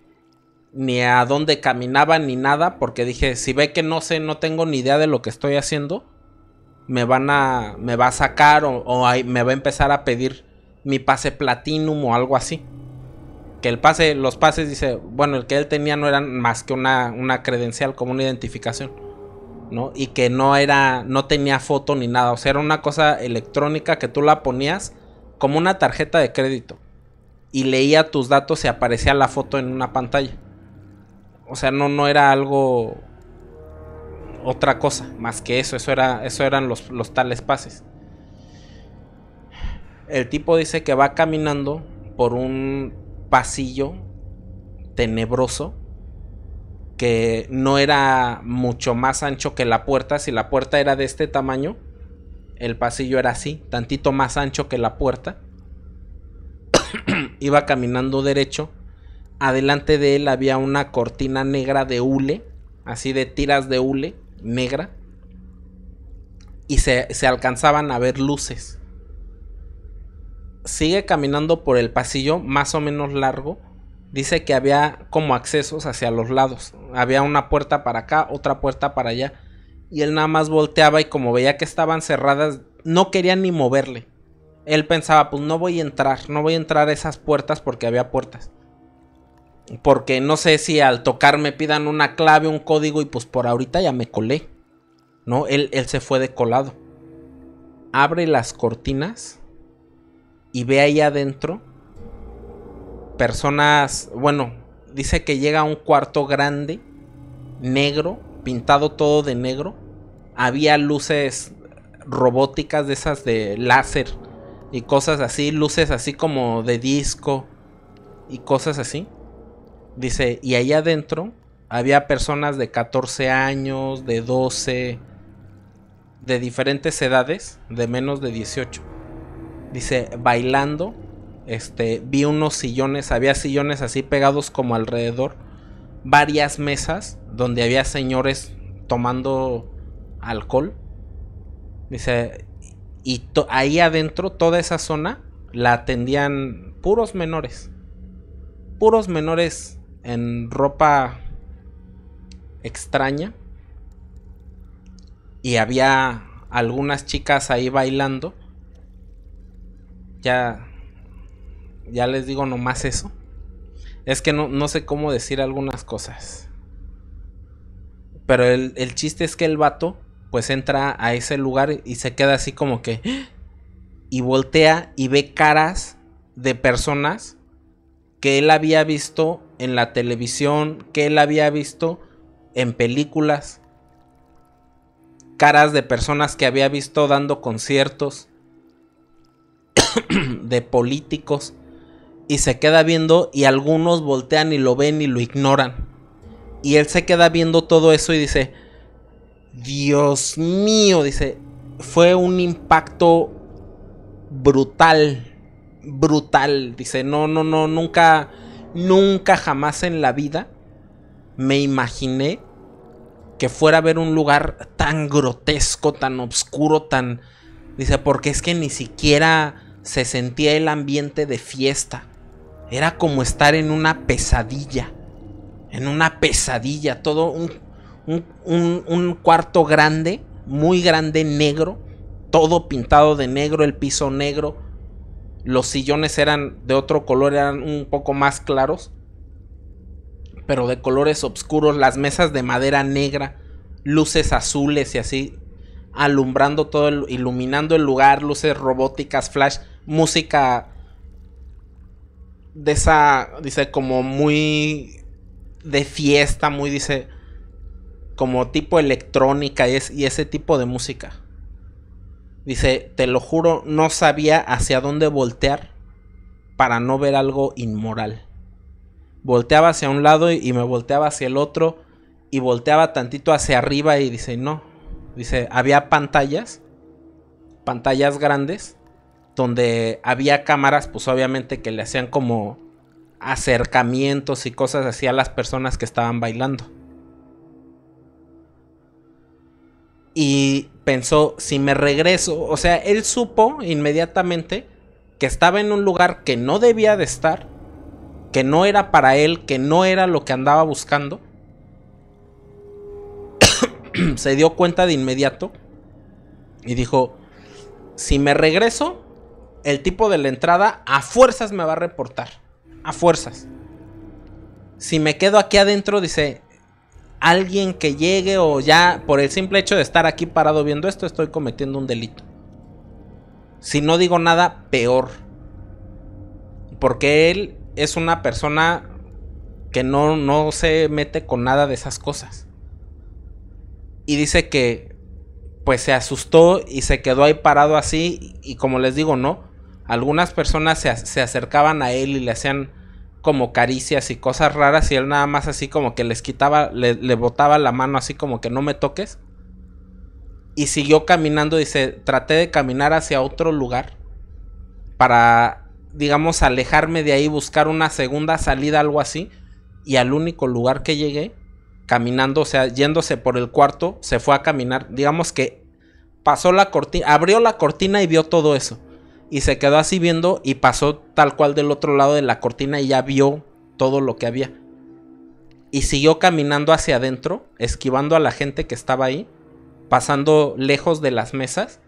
[SPEAKER 1] ni a dónde caminaba ni nada, porque dije, si ve que no sé, no tengo ni idea de lo que estoy haciendo, me van a, me va a sacar o, me va a empezar a pedir mi pase platinum o algo así. Que el pase, los pases, dice, bueno, el que él tenía no eran más que una, una credencial como una identificación, ¿no? Y que no era, no tenía foto ni nada, o sea, era una cosa electrónica que tú la ponías como una tarjeta de crédito y leía tus datos y aparecía la foto en una pantalla. O sea, no, no era algo otra cosa más que eso. Eso, era, eso eran los, los tales pases. El tipo dice que va caminando por un pasillo tenebroso que no era mucho más ancho que la puerta. Si la puerta era de este tamaño, el pasillo era así, tantito más ancho que la puerta. Iba caminando derecho. Adelante de él había una cortina negra de hule, así de tiras de hule negra y se, se alcanzaban a ver luces. Sigue caminando por el pasillo más o menos largo. Dice que había como accesos hacia los lados. Había una puerta para acá, otra puerta para allá. Y él nada más volteaba y como veía que estaban cerradas, no quería ni moverle. Él pensaba, pues no voy a entrar, no voy a entrar a esas puertas porque había puertas. Porque no sé si al tocar me pidan una clave, un código y pues por ahorita ya me colé. No, él, él se fue de colado. Abre las cortinas y ve ahí adentro personas, bueno, dice que llega a un cuarto grande, negro, pintado todo de negro. Había luces robóticas de esas de láser y cosas así, luces así como de disco y cosas así. Dice, y ahí adentro había personas de 14 años, de 12, de diferentes edades, de menos de 18. Dice, bailando, este, vi unos sillones, había sillones así pegados como alrededor, varias mesas donde había señores tomando alcohol. Dice, y ahí adentro, toda esa zona, la atendían puros menores. Puros menores en ropa extraña. Y había algunas chicas ahí bailando. Ya, ya les digo nomás eso. Es que no, no sé cómo decir algunas cosas. Pero el, el, chiste es que el vato pues entra a ese lugar y se queda así como que... Y voltea y ve caras de personas que él había visto en la televisión, que él había visto en películas, caras de personas que había visto dando conciertos, de políticos, y se queda viendo y algunos voltean y lo ven y lo ignoran. Y él se queda viendo todo eso y dice, Dios mío, dice, fue un impacto brutal, brutal, dice, no, no, no, nunca nunca jamás en la vida me imaginé que fuera a ver un lugar tan grotesco, tan oscuro, tan... Dice, porque es que ni siquiera se sentía el ambiente de fiesta. Era como estar en una pesadilla. En una pesadilla. Todo un, un cuarto grande, muy grande, negro. Todo pintado de negro, el piso negro los sillones eran de otro color, eran un poco más claros. Pero de colores oscuros, las mesas de madera negra, luces azules y así, alumbrando todo, iluminando el lugar, luces robóticas, flash, música de esa, dice, como muy de fiesta, muy, dice, como tipo electrónica y ese tipo de música. Dice, te lo juro, no sabía hacia dónde voltear para no ver algo inmoral. Volteaba hacia un lado y, me volteaba hacia el otro y volteaba tantito hacia arriba y dice, no. Dice, había pantallas, pantallas grandes, donde había cámaras, pues obviamente que le hacían como acercamientos y cosas hacia las personas que estaban bailando. y pensó, si me regreso, o sea, él supo inmediatamente que estaba en un lugar que no debía de estar, que no era para él, que no era lo que andaba buscando. Se dio cuenta de inmediato y dijo, si me regreso, el tipo de la entrada a fuerzas me va a reportar, a fuerzas. Si me quedo aquí adentro, dice, alguien que llegue o ya por el simple hecho de estar aquí parado viendo esto, estoy cometiendo un delito. Si no digo nada, peor. Porque él es una persona que no, se mete con nada de esas cosas. Y dice que pues se asustó y se quedó ahí parado así. Y como les digo, no. Algunas personas se acercaban a él y le hacían como caricias y cosas raras y él nada más así como que les quitaba, le, botaba la mano así como que no me toques. Y siguió caminando, dice, traté de caminar hacia otro lugar para, digamos, alejarme de ahí, buscar una segunda salida, algo así. Y al único lugar que llegué, caminando, o sea, yéndose por el cuarto, se fue a caminar. Digamos que pasó la cortina, abrió la cortina y vio todo eso y se quedó así viendo y pasó tal cual del otro lado de la cortina y ya vio todo lo que había. Y siguió caminando hacia adentro, esquivando a la gente que estaba ahí, pasando lejos de las mesas.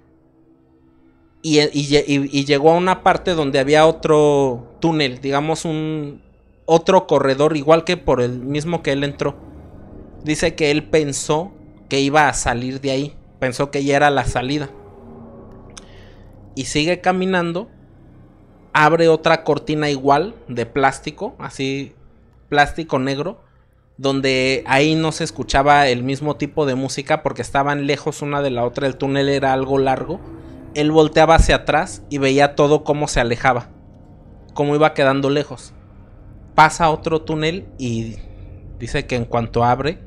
[SPEAKER 1] Y, y llegó a una parte donde había otro túnel, digamos un otro corredor, igual que por el mismo que él entró. Dice que él pensó que iba a salir de ahí, pensó que ya era la salida y sigue caminando. Abre otra cortina igual de plástico, así plástico negro, donde ahí no se escuchaba el mismo tipo de música porque estaban lejos una de la otra, el túnel era algo largo. Él volteaba hacia atrás y veía todo cómo se alejaba, cómo iba quedando lejos. Pasa otro túnel y dice que en cuanto abre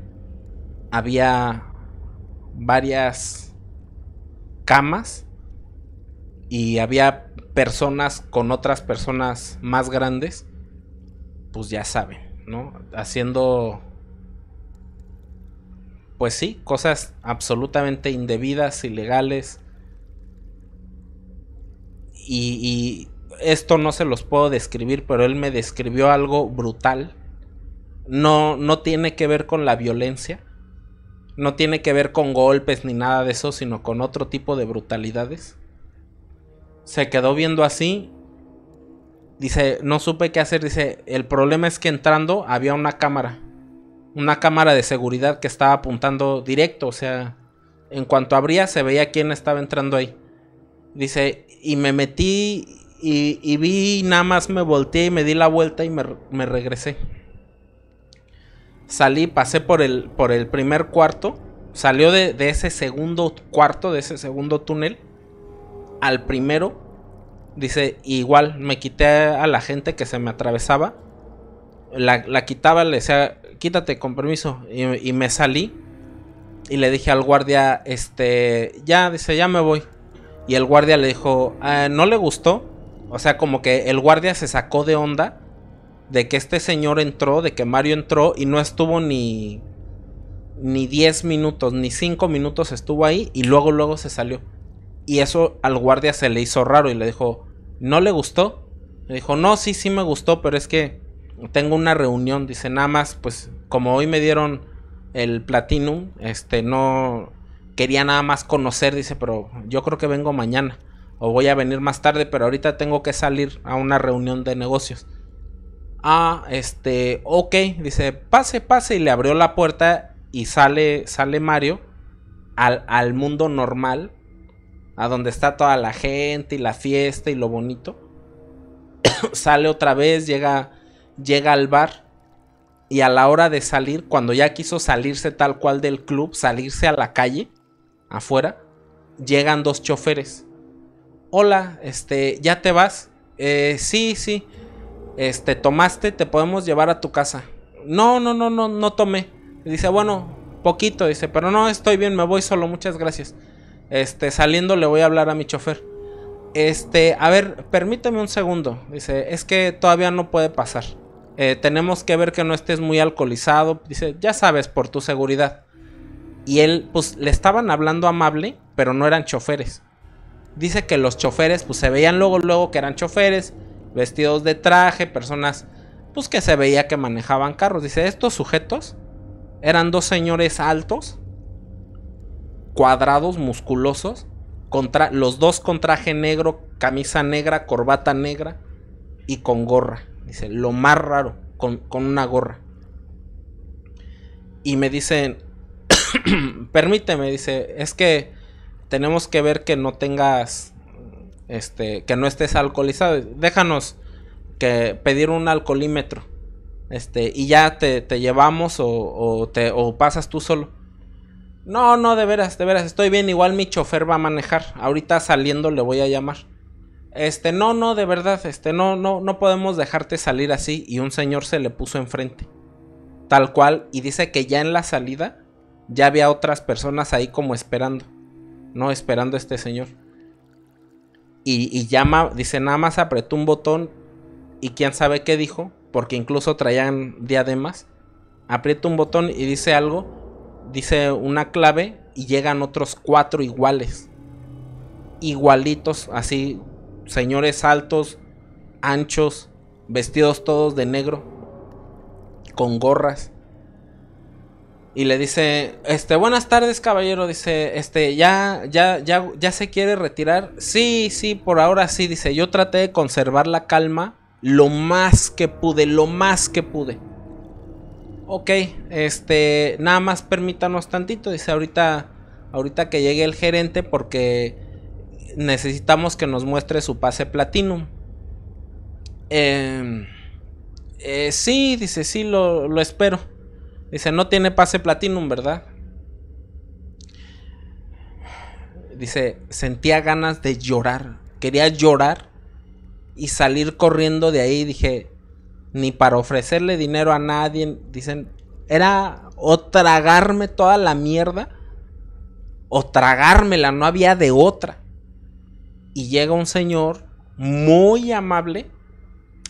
[SPEAKER 1] había varias camas y había personas con otras personas más grandes, pues ya saben, ¿no? Haciendo, pues sí, cosas absolutamente indebidas, ilegales. Y, esto no se los puedo describir, pero él me describió algo brutal. No, no tiene que ver con la violencia. No tiene que ver con golpes ni nada de eso, sino con otro tipo de brutalidades se quedó viendo así. Dice, no supe qué hacer. Dice, el problema es que entrando había una cámara. Una cámara de seguridad que estaba apuntando directo. O sea, en cuanto abría se veía quién estaba entrando ahí. Dice, y me metí y, y vi, nada más me volteé y me di la vuelta y me, regresé. Salí, pasé por el, por el primer cuarto. Salió de ese segundo cuarto, de ese segundo túnel al primero, dice, igual me quité a la gente que se me atravesaba. La, quitaba, le decía, quítate con permiso. Y, me salí. Y le dije al guardia, este, ya, dice, ya me voy. Y el guardia le dijo, ah, no le gustó. O sea, como que el guardia se sacó de onda de que este señor entró, de que Mario entró y no estuvo ni ni 10 minutos, ni 5 minutos estuvo ahí y luego luego se salió. Y eso al guardia se le hizo raro y le dijo, ¿no le gustó? Le dijo, no, sí, sí me gustó, pero es que tengo una reunión. Dice, nada más, pues como hoy me dieron el platinum, este, no quería nada más conocer. Dice, pero yo creo que vengo mañana o voy a venir más tarde, pero ahorita tengo que salir a una reunión de negocios. Ah, este, ok, dice, pase, pase, y le abrió la puerta y sale, sale Mario al, al mundo normal a donde está toda la gente y la fiesta y lo bonito. Sale otra vez, llega, llega al bar y a la hora de salir, cuando ya quiso salirse tal cual del club, salirse a la calle, afuera, llegan dos choferes. Hola, este, ¿ya te vas? Eh, sí, sí. Este, tomaste, te podemos llevar a tu casa. No, no, no, no, no tomé. Dice, bueno, poquito, dice, pero no, estoy bien, me voy solo, muchas gracias. Este, saliendo le voy a hablar a mi chofer. Este, a ver, permíteme un segundo. Dice, es que todavía no puede pasar. Eh, tenemos que ver que no estés muy alcoholizado. Dice, ya sabes, por tu seguridad. Y él, pues, le estaban hablando amable, pero no eran choferes. Dice que los choferes, pues, se veían luego, luego que eran choferes, vestidos de traje, personas, pues, que se veía que manejaban carros. Dice, estos sujetos eran dos señores altos, cuadrados, musculosos, contra, los dos con traje negro, camisa negra, corbata negra y con gorra. Dice, lo más raro, con, una gorra. Y me dicen, permíteme, dice, es que tenemos que ver que no tengas, este, que no estés alcoholizado. Déjanos que pedir un alcoholímetro. Este, y ya te, llevamos o, te, o pasas tú solo. No, no, de veras, de veras, estoy bien. Igual mi chofer va a manejar. Ahorita saliendo le voy a llamar. Este, no, no, de verdad, este, no, no, no podemos dejarte salir así. Y un señor se le puso enfrente. Tal cual, y dice que ya en la salida ya había otras personas ahí como esperando. No, esperando este señor. Y, y llama, dice, nada más apretó un botón. Y quién sabe qué dijo, porque incluso traían diademas. Aprieta un botón y dice algo dice una clave y llegan otros cuatro iguales. Igualitos, así, señores altos, anchos, vestidos todos de negro, con gorras. Y le dice, este, buenas tardes, caballero. Dice, este, ya, ya, ya, ya se quiere retirar. Sí, sí, por ahora sí. Dice, yo traté de conservar la calma lo más que pude, lo más que pude. Ok, este, nada más permítanos tantito. Dice, ahorita, ahorita que llegue el gerente porque necesitamos que nos muestre su pase platinum em, Eh, sí, dice, sí, lo, lo espero. Dice, no tiene pase platinum, ¿verdad? Dice, sentía ganas de llorar. Quería llorar y salir corriendo de ahí. Dije, ni para ofrecerle dinero a nadie. Dicen, era o tragarme toda la mierda o tragármela, no había de otra. Y llega un señor muy amable.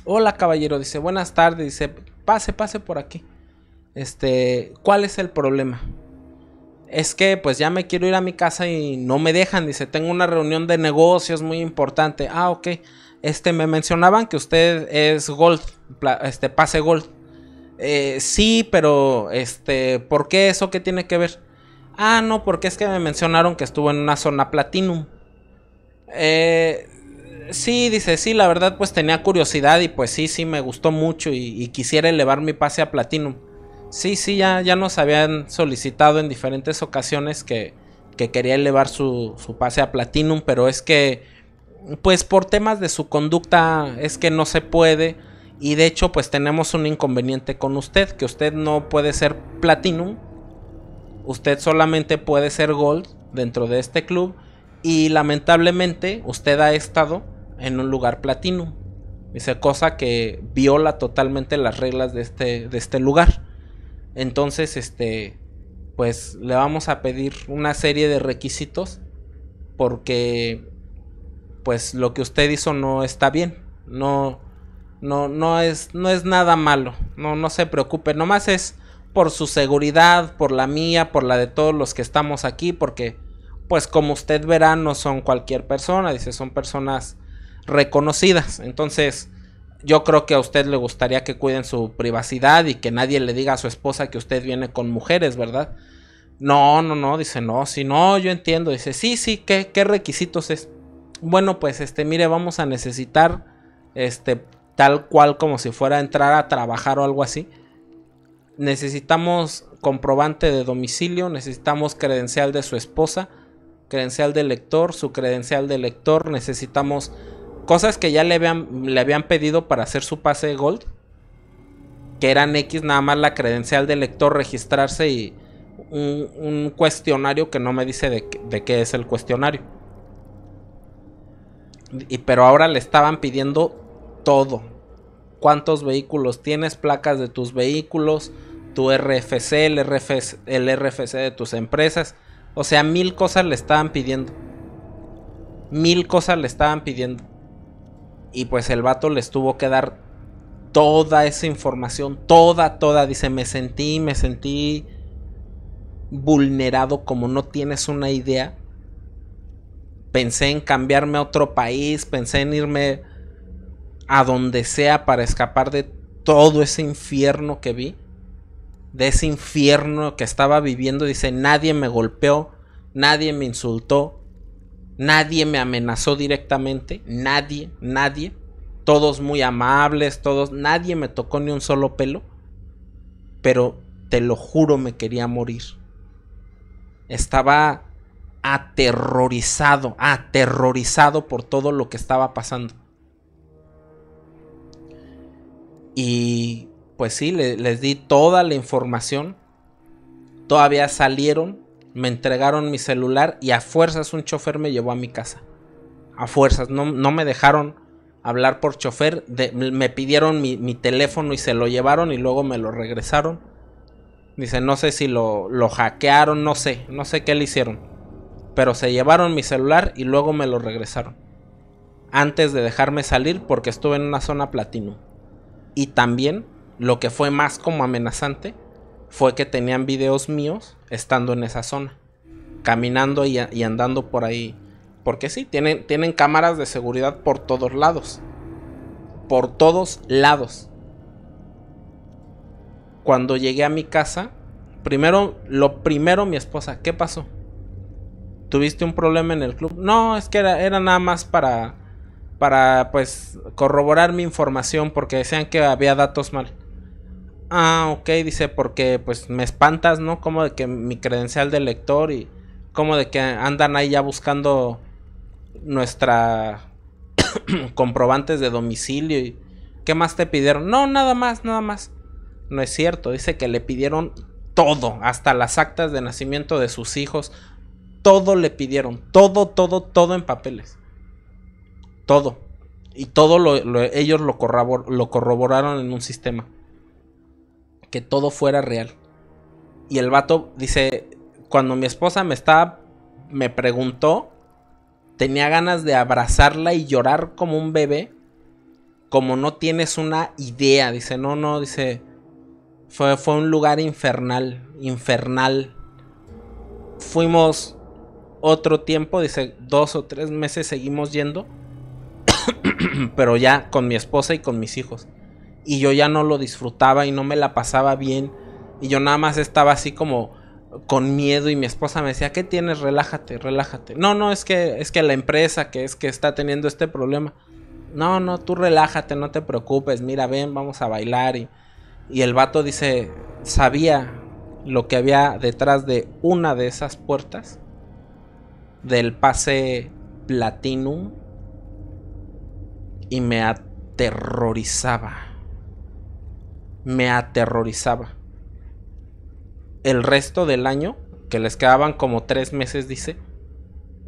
[SPEAKER 1] Hola caballero, dice, buenas tardes, dice, pase, pase por aquí. Este, ¿cuál es el problema? Es que pues ya me quiero ir a mi casa y no me dejan, dice, tengo una reunión de negocios muy importante. Ah, ok. Este, me mencionaban que usted es gold, este, pase gold. Eh, sí, pero, este, ¿por qué eso qué tiene que ver? Ah, no, porque es que me mencionaron que estuvo en una zona platinum. Eh, sí, dice, sí, la verdad pues tenía curiosidad y pues sí, sí, me gustó mucho y, quisiera elevar mi pase a platinum. Sí, sí, ya, ya nos habían solicitado en diferentes ocasiones que, que quería elevar su, su pase a platinum, pero es que pues por temas de su conducta es que no se puede. Y de hecho, pues tenemos un inconveniente con usted, que usted no puede ser platinum. Usted solamente puede ser gold dentro de este club. Y lamentablemente usted ha estado en un lugar platinum. Dice, cosa que viola totalmente las reglas de este, de este lugar. Entonces, este, pues le vamos a pedir una serie de requisitos. Porque pues lo que usted hizo no está bien, no, no, no es, no es nada malo, no, no se preocupe, nomás es por su seguridad, por la mía, por la de todos los que estamos aquí, porque pues como usted verá no son cualquier persona, dice, son personas reconocidas, entonces yo creo que a usted le gustaría que cuiden su privacidad y que nadie le diga a su esposa que usted viene con mujeres, ¿verdad? No, no, no, dice, no, si no, yo entiendo, dice, sí, sí, ¿qué, qué requisitos es? bueno, pues este, mire, vamos a necesitar este tal cual como si fuera a entrar a trabajar o algo así. Necesitamos comprobante de domicilio, necesitamos credencial de su esposa, credencial de lector, su credencial de lector, necesitamos cosas que ya le habían, le habían pedido para hacer su pase de gold, que eran X nada más la credencial de lector, registrarse y un, cuestionario que no me dice de qué es el cuestionario. Y, pero ahora le estaban pidiendo todo. ¿Cuántos vehículos tienes? Placas de tus vehículos, tu RFC, el RFC, el RFC de tus empresas. O sea, mil cosas le estaban pidiendo. Mil cosas le estaban pidiendo. Y pues el vato les tuvo que dar toda esa información, toda, toda. Dice, me sentí, me sentí vulnerado como no tienes una idea Pensé en cambiarme a otro país, pensé en irme a donde sea para escapar de todo ese infierno que vi. De ese infierno que estaba viviendo. Dice, nadie me golpeó, nadie me insultó, nadie me amenazó directamente, nadie, nadie. Todos muy amables, todos, nadie me tocó ni un solo pelo. Pero te lo juro, me quería morir. Estaba aterrorizado, aterrorizado por todo lo que estaba pasando. Y pues sí, les di toda la información. Todavía salieron, me entregaron mi celular y a fuerzas un chofer me llevó a mi casa. A fuerzas, no, me dejaron hablar por chofer. me pidieron mi, teléfono y se lo llevaron y luego me lo regresaron. Dice, no sé si lo, lo hackearon, no sé, no sé qué le hicieron pero se llevaron mi celular y luego me lo regresaron. Antes de dejarme salir porque estuve en una zona platino. Y también, lo que fue más como amenazante, fue que tenían videos míos estando en esa zona. Caminando y, andando por ahí. Porque sí, tienen, tienen cámaras de seguridad por todos lados. Por todos lados. Cuando llegué a mi casa, primero, lo primero mi esposa, ¿qué pasó? ¿Tuviste un problema en el club? No, es que era, nada más para, para, pues, corroborar mi información porque decían que había datos mal. Ah, ok, dice, porque pues me espantas, ¿no? Como de que mi credencial de lector y como de que andan ahí ya buscando nuestra comprobantes de domicilio y ¿qué más te pidieron? No, nada más, nada más. No es cierto, dice que le pidieron todo, hasta las actas de nacimiento de sus hijos, todo le pidieron. Todo, todo, todo en papeles. Todo. Y todo ellos lo, corroboraron en un sistema. Que todo fuera real. Y el vato dice, cuando mi esposa me está me preguntó, tenía ganas de abrazarla y llorar como un bebé, como no tienes una idea. Dice, no, no, dice, fue, fue un lugar infernal, infernal. Fuimos otro tiempo, dice dos o tres meses seguimos yendo, pero ya con mi esposa y con mis hijos. Y yo ya no lo disfrutaba y no me la pasaba bien. Y yo nada más estaba así como con miedo y mi esposa me decía, ¿qué tienes? Relájate, relájate. No, no, es que, es que la empresa que es que está teniendo este problema. No, no, tú relájate, no te preocupes, mira, ven, vamos a bailar. Y, y el vato dice, sabía lo que había detrás de una de esas puertas del pase Platinum y me aterrorizaba. Me aterrorizaba. El resto del año, que les quedaban como tres meses, dice,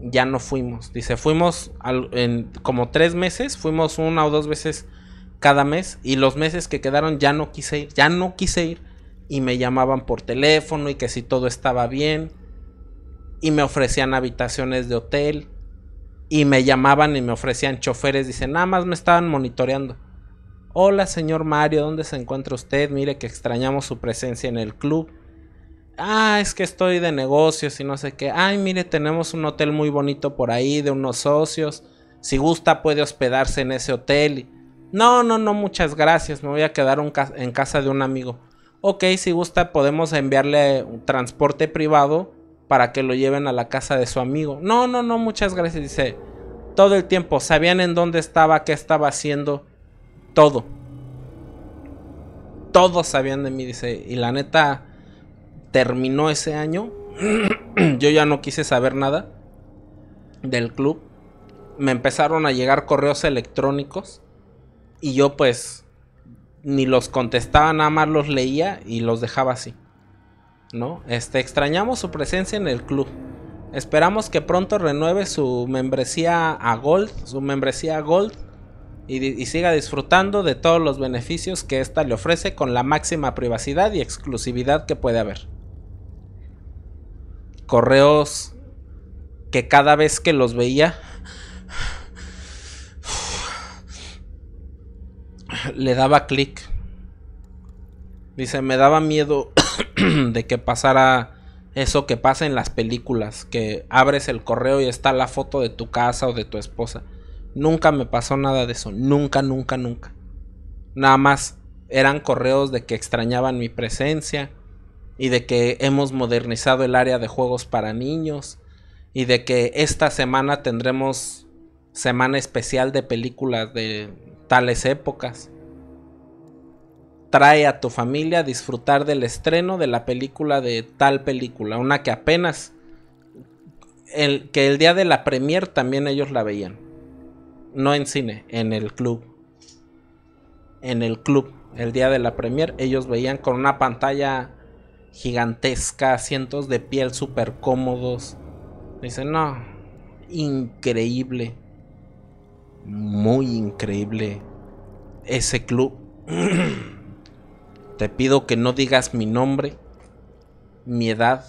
[SPEAKER 1] ya no fuimos. Dice, fuimos en como tres meses, fuimos una o dos veces cada mes y los meses que quedaron ya no quise ir, ya no quise ir y me llamaban por teléfono y que si todo estaba bien y me ofrecían habitaciones de hotel y me llamaban y me ofrecían choferes. Dicen, nada más me estaban monitoreando. Hola, señor Mario, ¿dónde se encuentra usted? Mire que extrañamos su presencia en el club. Ah, es que estoy de negocios y no sé qué. Ay, mire, tenemos un hotel muy bonito por ahí de unos socios. Si gusta puede hospedarse en ese hotel. No, no, no, muchas gracias. Me voy a quedar en casa de un amigo. Ok, si gusta podemos enviarle un transporte privado para que lo lleven a la casa de su amigo. No, no, no, muchas gracias. Dice, todo el tiempo sabían en dónde estaba, qué estaba haciendo, todo. Todos sabían de mí, dice. Y la neta, terminó ese año. Yo ya no quise saber nada del club. Me empezaron a llegar correos electrónicos. Y yo pues ni los contestaba, nada más los leía y los dejaba así. ¿no? Este, extrañamos su presencia en el club. Esperamos que pronto renueve su membresía a Gold, su membresía Gold y, y, siga disfrutando de todos los beneficios que ésta le ofrece con la máxima privacidad y exclusividad que puede haber. Correos que cada vez que los veía le daba clic. Dice, me daba miedo de que pasara eso que pasa en las películas, que abres el correo y está la foto de tu casa o de tu esposa. Nunca me pasó nada de eso, nunca, nunca, nunca. Nada más eran correos de que extrañaban mi presencia y de que hemos modernizado el área de juegos para niños y de que esta semana tendremos semana especial de películas de tales épocas trae a tu familia a disfrutar del estreno de la película de tal película, una que apenas el, que el día de la premier también ellos la veían. No en cine, en el club. En el club, el día de la premier ellos veían con una pantalla gigantesca, Cientos de piel súper cómodos. Dicen, no, increíble. Muy increíble ese club. Te pido que no digas mi nombre, mi edad.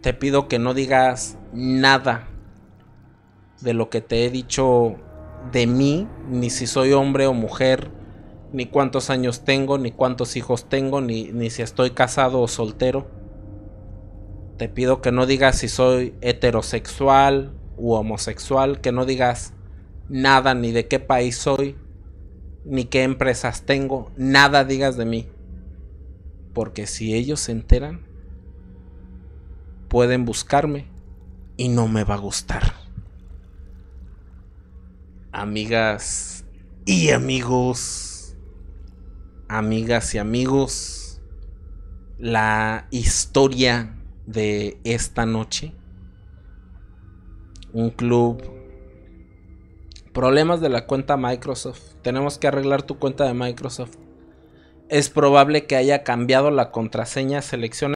[SPEAKER 1] Te pido que no digas nada de lo que te he dicho de mí, ni si soy hombre o mujer, ni cuántos años tengo, ni cuántos hijos tengo, ni, ni si estoy casado o soltero. Te pido que no digas si soy heterosexual u homosexual, que no digas nada ni de qué país soy, ni qué empresas tengo, nada digas de mí. Porque si ellos se enteran, pueden buscarme y no me va a gustar. Amigas y amigos, amigas y amigos, la historia de esta noche, un club, problemas de la cuenta Microsoft, tenemos que arreglar tu cuenta de Microsoft. Es probable que haya cambiado la contraseña selecciona